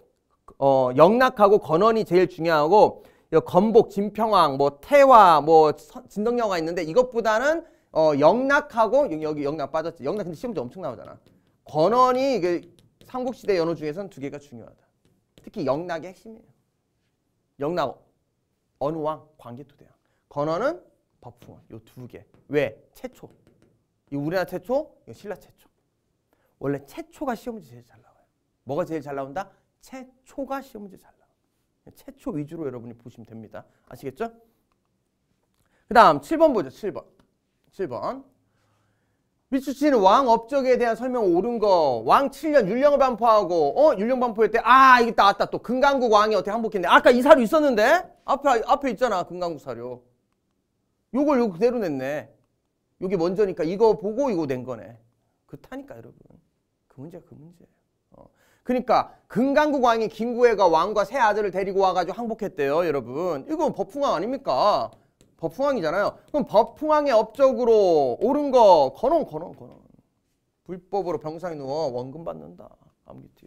어, 영락하고 건원이 제일 중요하고 건복, 진평왕, 뭐 태화, 뭐 진덕여가 있는데 이것보다는 어, 영락하고 여기 영락 빠졌지. 영락 근데 시험지 엄청 나오잖아. 권원이 이게 삼국시대 연호 중에선 두 개가 중요하다. 특히 영락이 핵심이에요. 영락 언왕 광개토대왕. 권원은 법풍원 요두 개. 왜? 최초. 이 우리나라 최초, 이 신라 최초. 원래 최초가 시험지 제일 잘 나와요. 뭐가 제일 잘 나온다? 최초가 시험지 잘 나와. 최초 위주로 여러분이 보시면 됩니다. 아시겠죠? 그 다음 7번 보죠. 7번. 7번. 미추치는 왕 업적에 대한 설명 옳은 거. 왕 7년 율령을 반포하고 어? 율령 반포할 때 아, 이게 나왔다. 또 금강국 왕이 어떻게 항복했네. 아까 이 사료 있었는데? 앞에 앞에 있잖아. 금강국 사료. 요걸 요 그대로 냈네. 요게 먼저니까 이거 보고 이거 낸 거네. 그렇다니까 여러분. 그 문제야 그문제예 어. 그러니까 금강국 왕이 김구애가 왕과 세 아들을 데리고 와가지고 항복했대요 여러분. 이건 법흥왕 아닙니까? 법흥왕이잖아요. 그럼 법흥왕의 업적으로 옳은 거 건원 건원 건원. 불법으로 병상에 누워 원금 받는다. 암기티.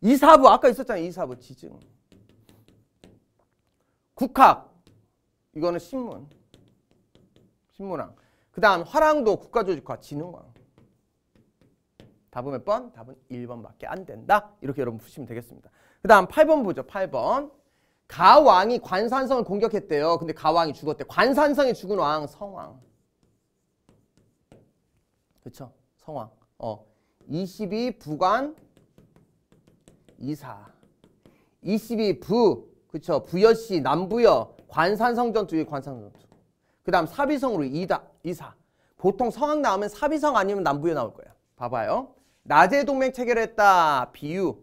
이사부 아까 있었잖아요. 이사부 지증. 국학 이거는 신문. 신문왕. 그다음 화랑도 국가조직화 진흥왕. 답은 몇 번? 답은 1번밖에 안 된다. 이렇게 여러분 푸시면 되겠습니다. 그 다음 8번 보죠. 8번. 가왕이 관산성을 공격했대요. 근데 가왕이 죽었대. 관산성이 죽은 왕, 성왕. 그쵸? 성왕. 어. 22 부관 이사. 22 부. 그쵸? 부여씨, 남부여. 관산성 전투, 관산성 전투. 그 다음 사비성으로 이다, 이사. 보통 성왕 나오면 사비성 아니면 남부여 나올 거예요. 봐봐요. 낮에 동맹 체결했다. 비유.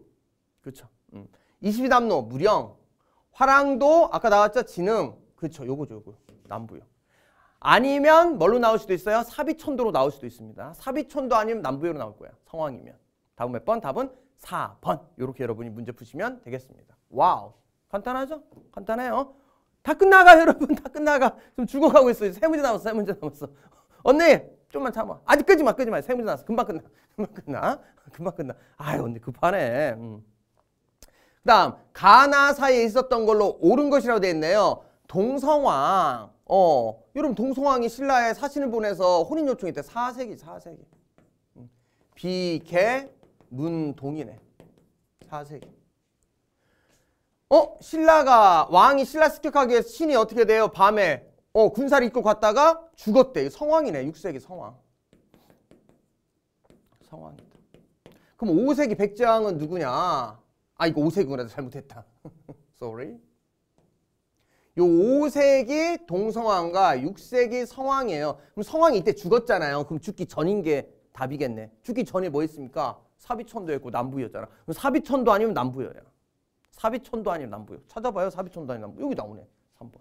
그쵸? 음. 2 2담로 무령. 화랑도 아까 나왔죠? 진음. 그렇죠. 요거죠, 요거. 남부요. 아니면 뭘로 나올 수도 있어요? 사비천도로 나올 수도 있습니다. 사비천도 아니면 남부요로 나올 거야 상황이면. 다음 몇 번? 답은 4번. 이렇게 여러분이 문제 푸시면 되겠습니다. 와우. 간단하죠? 간단해요. 다 끝나가 여러분 다 끝나가 좀 죽어가고 있어요 세 문제 남았어 세 문제 남았어 언니 좀만 참아 아직 끄지 마 끄지 마 세 문제 남았어 금방 끝나 금방 끝나 금방 끝나 아유 언니 급하네 음. 그 다음 가나 사이에 있었던 걸로 옳은 것이라고 되어 있네요. 동성왕. 어, 여러분 동성왕이 신라에 사신을 보내서 혼인 요청일 때 4세기, 4세기. 비계 문동이네. 4세기. 어? 신라가 왕이 신라 습격하기 위해서 신이 어떻게 돼요? 밤에 어 군사를 입고 갔다가 죽었대. 성왕이네. 6세기 성왕. 성왕이다. 그럼 5세기 백제왕은 누구냐? 아 이거 오색이 해서 잘못했다. Sorry. 요 5색이 동성황과 6색이 성황이에요. 그럼 성황이 이때 죽었잖아요. 그럼 죽기 전인 게 답이겠네. 죽기 전에 뭐 했습니까? 사비천도였고 남부였잖아. 그럼 사비천도 아니면 남부여야. 사비천도 아니면 남부요. 찾아봐요. 사비천도 아니면 남부. 여기 나오네. 3번.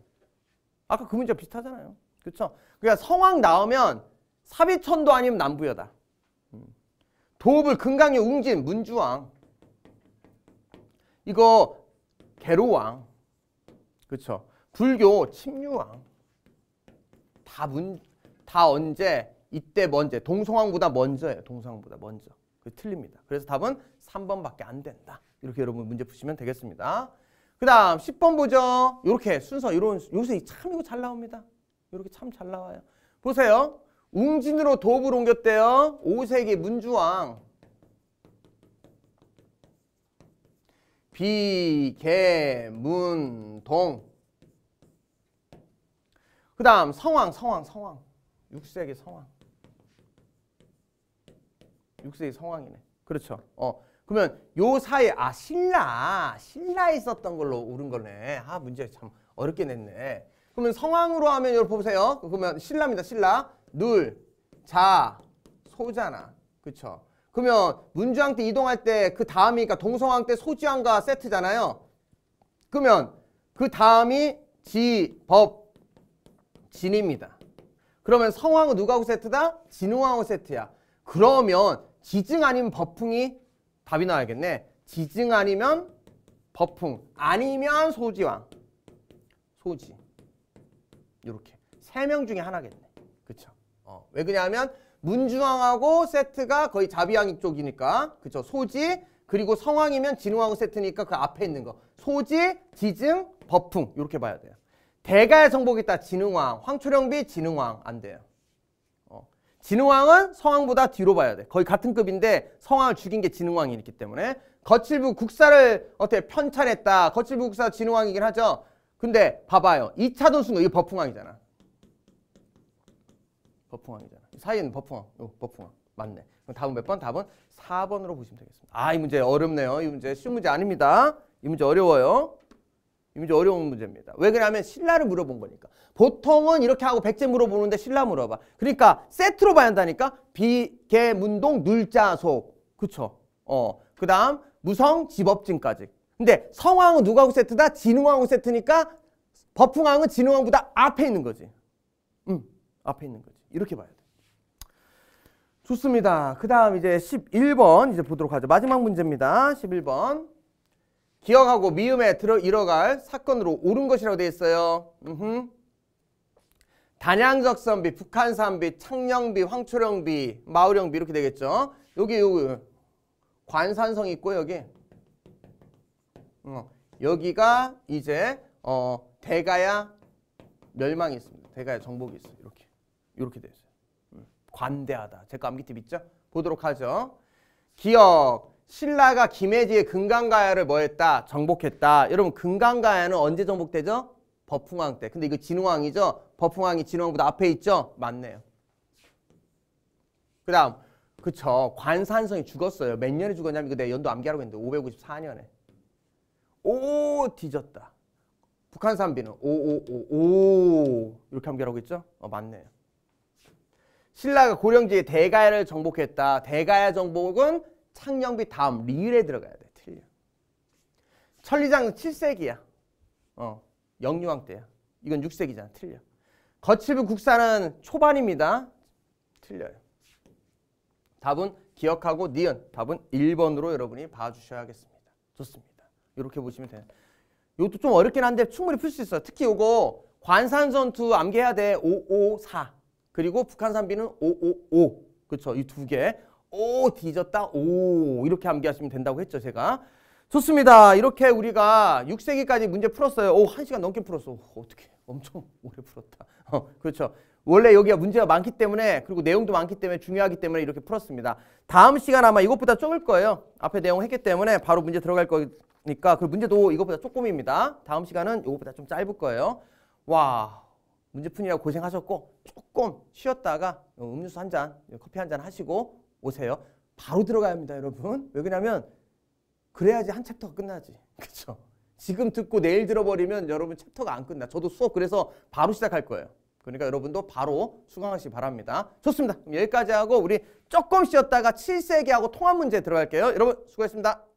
아까 그 문제 비슷하잖아요. 그렇죠? 그러니까 성황 나오면 사비천도 아니면 남부여다. 음. 도읍을 금강의 웅진 문주왕. 이거 개로왕, 그렇죠? 불교 침유왕 다, 문, 다 언제 이때 먼저 동성왕보다 먼저예요. 동성왕보다 먼저. 그 틀립니다. 그래서 답은 3번밖에 안 된다. 이렇게 여러분 문제 푸시면 되겠습니다. 그 다음 10번 보죠. 이렇게 순서 이런 요새 참 이거 잘 나옵니다. 이렇게 참 잘 나와요. 보세요. 웅진으로 도읍을 옮겼대요. 5세기 문주왕 비계문동 그 다음 성왕 성왕 성왕 6세기 성왕 6세기 성왕이네 그렇죠 어 그러면 요 사이 아 신라 신라 있었던 걸로 오른 거네 아 문제 참 어렵게 냈네 그러면 성왕으로 하면 여기 보세요 그러면 신라입니다 신라 눌자 소잖아 그쵸 그러면 문주왕때 이동할 때 그 다음이니까 그러니까 동성왕때소지왕과 세트잖아요. 그러면 그 다음이 지, 법, 진입니다. 그러면 성항은 누가고 세트다? 진우항하고 세트야. 그러면 지증 아니면 법풍이 답이 나와야겠네. 지증 아니면 법풍 아니면 소지왕 소지 이렇게 세 명 중에 하나겠네 그쵸 어. 왜 그러냐면 문주왕하고 세트가 거의 자비왕이 쪽이니까 그쵸 소지 그리고 성왕이면 진흥왕 세트니까 그 앞에 있는 거 소지, 지증, 법풍 이렇게 봐야 돼요. 대가의 성복이 있다 진흥왕, 황초령비 진흥왕 안 돼요. 어. 진흥왕은 성왕보다 뒤로 봐야 돼. 거의 같은 급인데 성왕을 죽인 게 진흥왕이기 때문에 거칠부 국사를 어떻게 편찬했다. 거칠부 국사 진흥왕이긴 하죠. 근데 봐봐요. 이차 돈순거 이거 법풍왕이잖아. 법풍왕이잖아. 사이에는 버풍왕, 어, 버풍왕. 맞네. 그럼 답은 몇 번? 답은 4번으로 보시면 되겠습니다. 아, 이 문제 어렵네요. 이 문제 쉬운 문제 아닙니다. 이 문제 어려워요. 이 문제 어려운 문제입니다. 왜 그러냐면 신라를 물어본 거니까. 보통은 이렇게 하고 백제 물어보는데 신라 물어봐. 그러니까 세트로 봐야 한다니까. 비계문동 눌자소. 그렇죠 어. 그 다음 무성 집업진까지. 근데 성왕은 누가하고 세트다? 진흥왕하고 세트니까 버풍왕은 진흥왕보다 앞에 있는 거지. 응. 음, 앞에 있는 거지. 이렇게 봐야 돼. 좋습니다. 그 다음 이제 11번 이제 보도록 하죠. 마지막 문제입니다. 11번. 기억하고 미음에 들어 일어갈 사건으로 옳은 것이라고 되어 있어요. 음흠. 단양적선비, 북한산비, 창녕비, 황초령비, 마을령비 이렇게 되겠죠. 여기 여기 관산성 있고 여기 어, 여기가 이제 어, 대가야 멸망이 있습니다. 대가야 정복이 있어요. 이렇게 이렇게 돼 있어요. 관대하다. 제 거 암기팁 있죠? 보도록 하죠. 기억. 신라가 김해지의 금강가야를 뭐했다? 정복했다. 여러분 금강가야는 언제 정복되죠? 버풍왕 때. 근데 이거 진흥왕이죠? 버풍왕이 진흥왕보다 앞에 있죠? 맞네요. 그 다음 그쵸. 관산성이 죽었어요. 몇 년에 죽었냐면 이거 내 연도 암기하라고 했는데 554년에. 오 뒤졌다. 북한산 비는 오오오오 이렇게 암기하라고 했죠? 어 맞네요. 신라가 고령지의 대가야를 정복했다. 대가야 정복은 창녕비 다음 리을에 들어가야 돼. 틀려. 천리장은 7세기야. 어, 영유왕 때야. 이건 6세기잖아. 틀려. 거칠부 국사는 초반입니다. 틀려요. 답은 기억하고 니은. 답은 1번으로 여러분이 봐주셔야겠습니다. 좋습니다. 이렇게 보시면 돼요. 이것도 좀 어렵긴 한데 충분히 풀 수 있어요. 특히 이거 관산전투 암기해야 돼. 554. 그리고 북한산 비는 오오오 그렇죠 이 두 개오 뒤졌다 오 이렇게 암기하시면 된다고 했죠 제가 좋습니다 이렇게 우리가 6세기까지 문제 풀었어요 오 한시간 넘게 풀었어 어떻게 엄청 오래 풀었다 어, 그렇죠 원래 여기가 문제가 많기 때문에 그리고 내용도 많기 때문에 중요하기 때문에 이렇게 풀었습니다 다음 시간 아마 이것보다 적을 거예요 앞에 내용 했기 때문에 바로 문제 들어갈 거니까 그 문제도 이것보다 조금입니다 다음 시간은 이것보다 좀 짧을 거예요 와 문제푸느라 고생하셨고 조금 쉬었다가 어, 음료수 한 잔, 예, 커피 한 잔 하시고 오세요. 바로 들어가야 합니다, 여러분. 왜 그러냐면 그래야지 한 챕터가 끝나지. 그렇죠? 지금 듣고 내일 들어버리면 여러분 챕터가 안 끝나. 저도 수업 그래서 바로 시작할 거예요. 그러니까 여러분도 바로 수강하시기 바랍니다. 좋습니다. 그럼 여기까지 하고 우리 조금 쉬었다가 7세기하고 통합 문제 들어갈게요. 여러분 수고했습니다.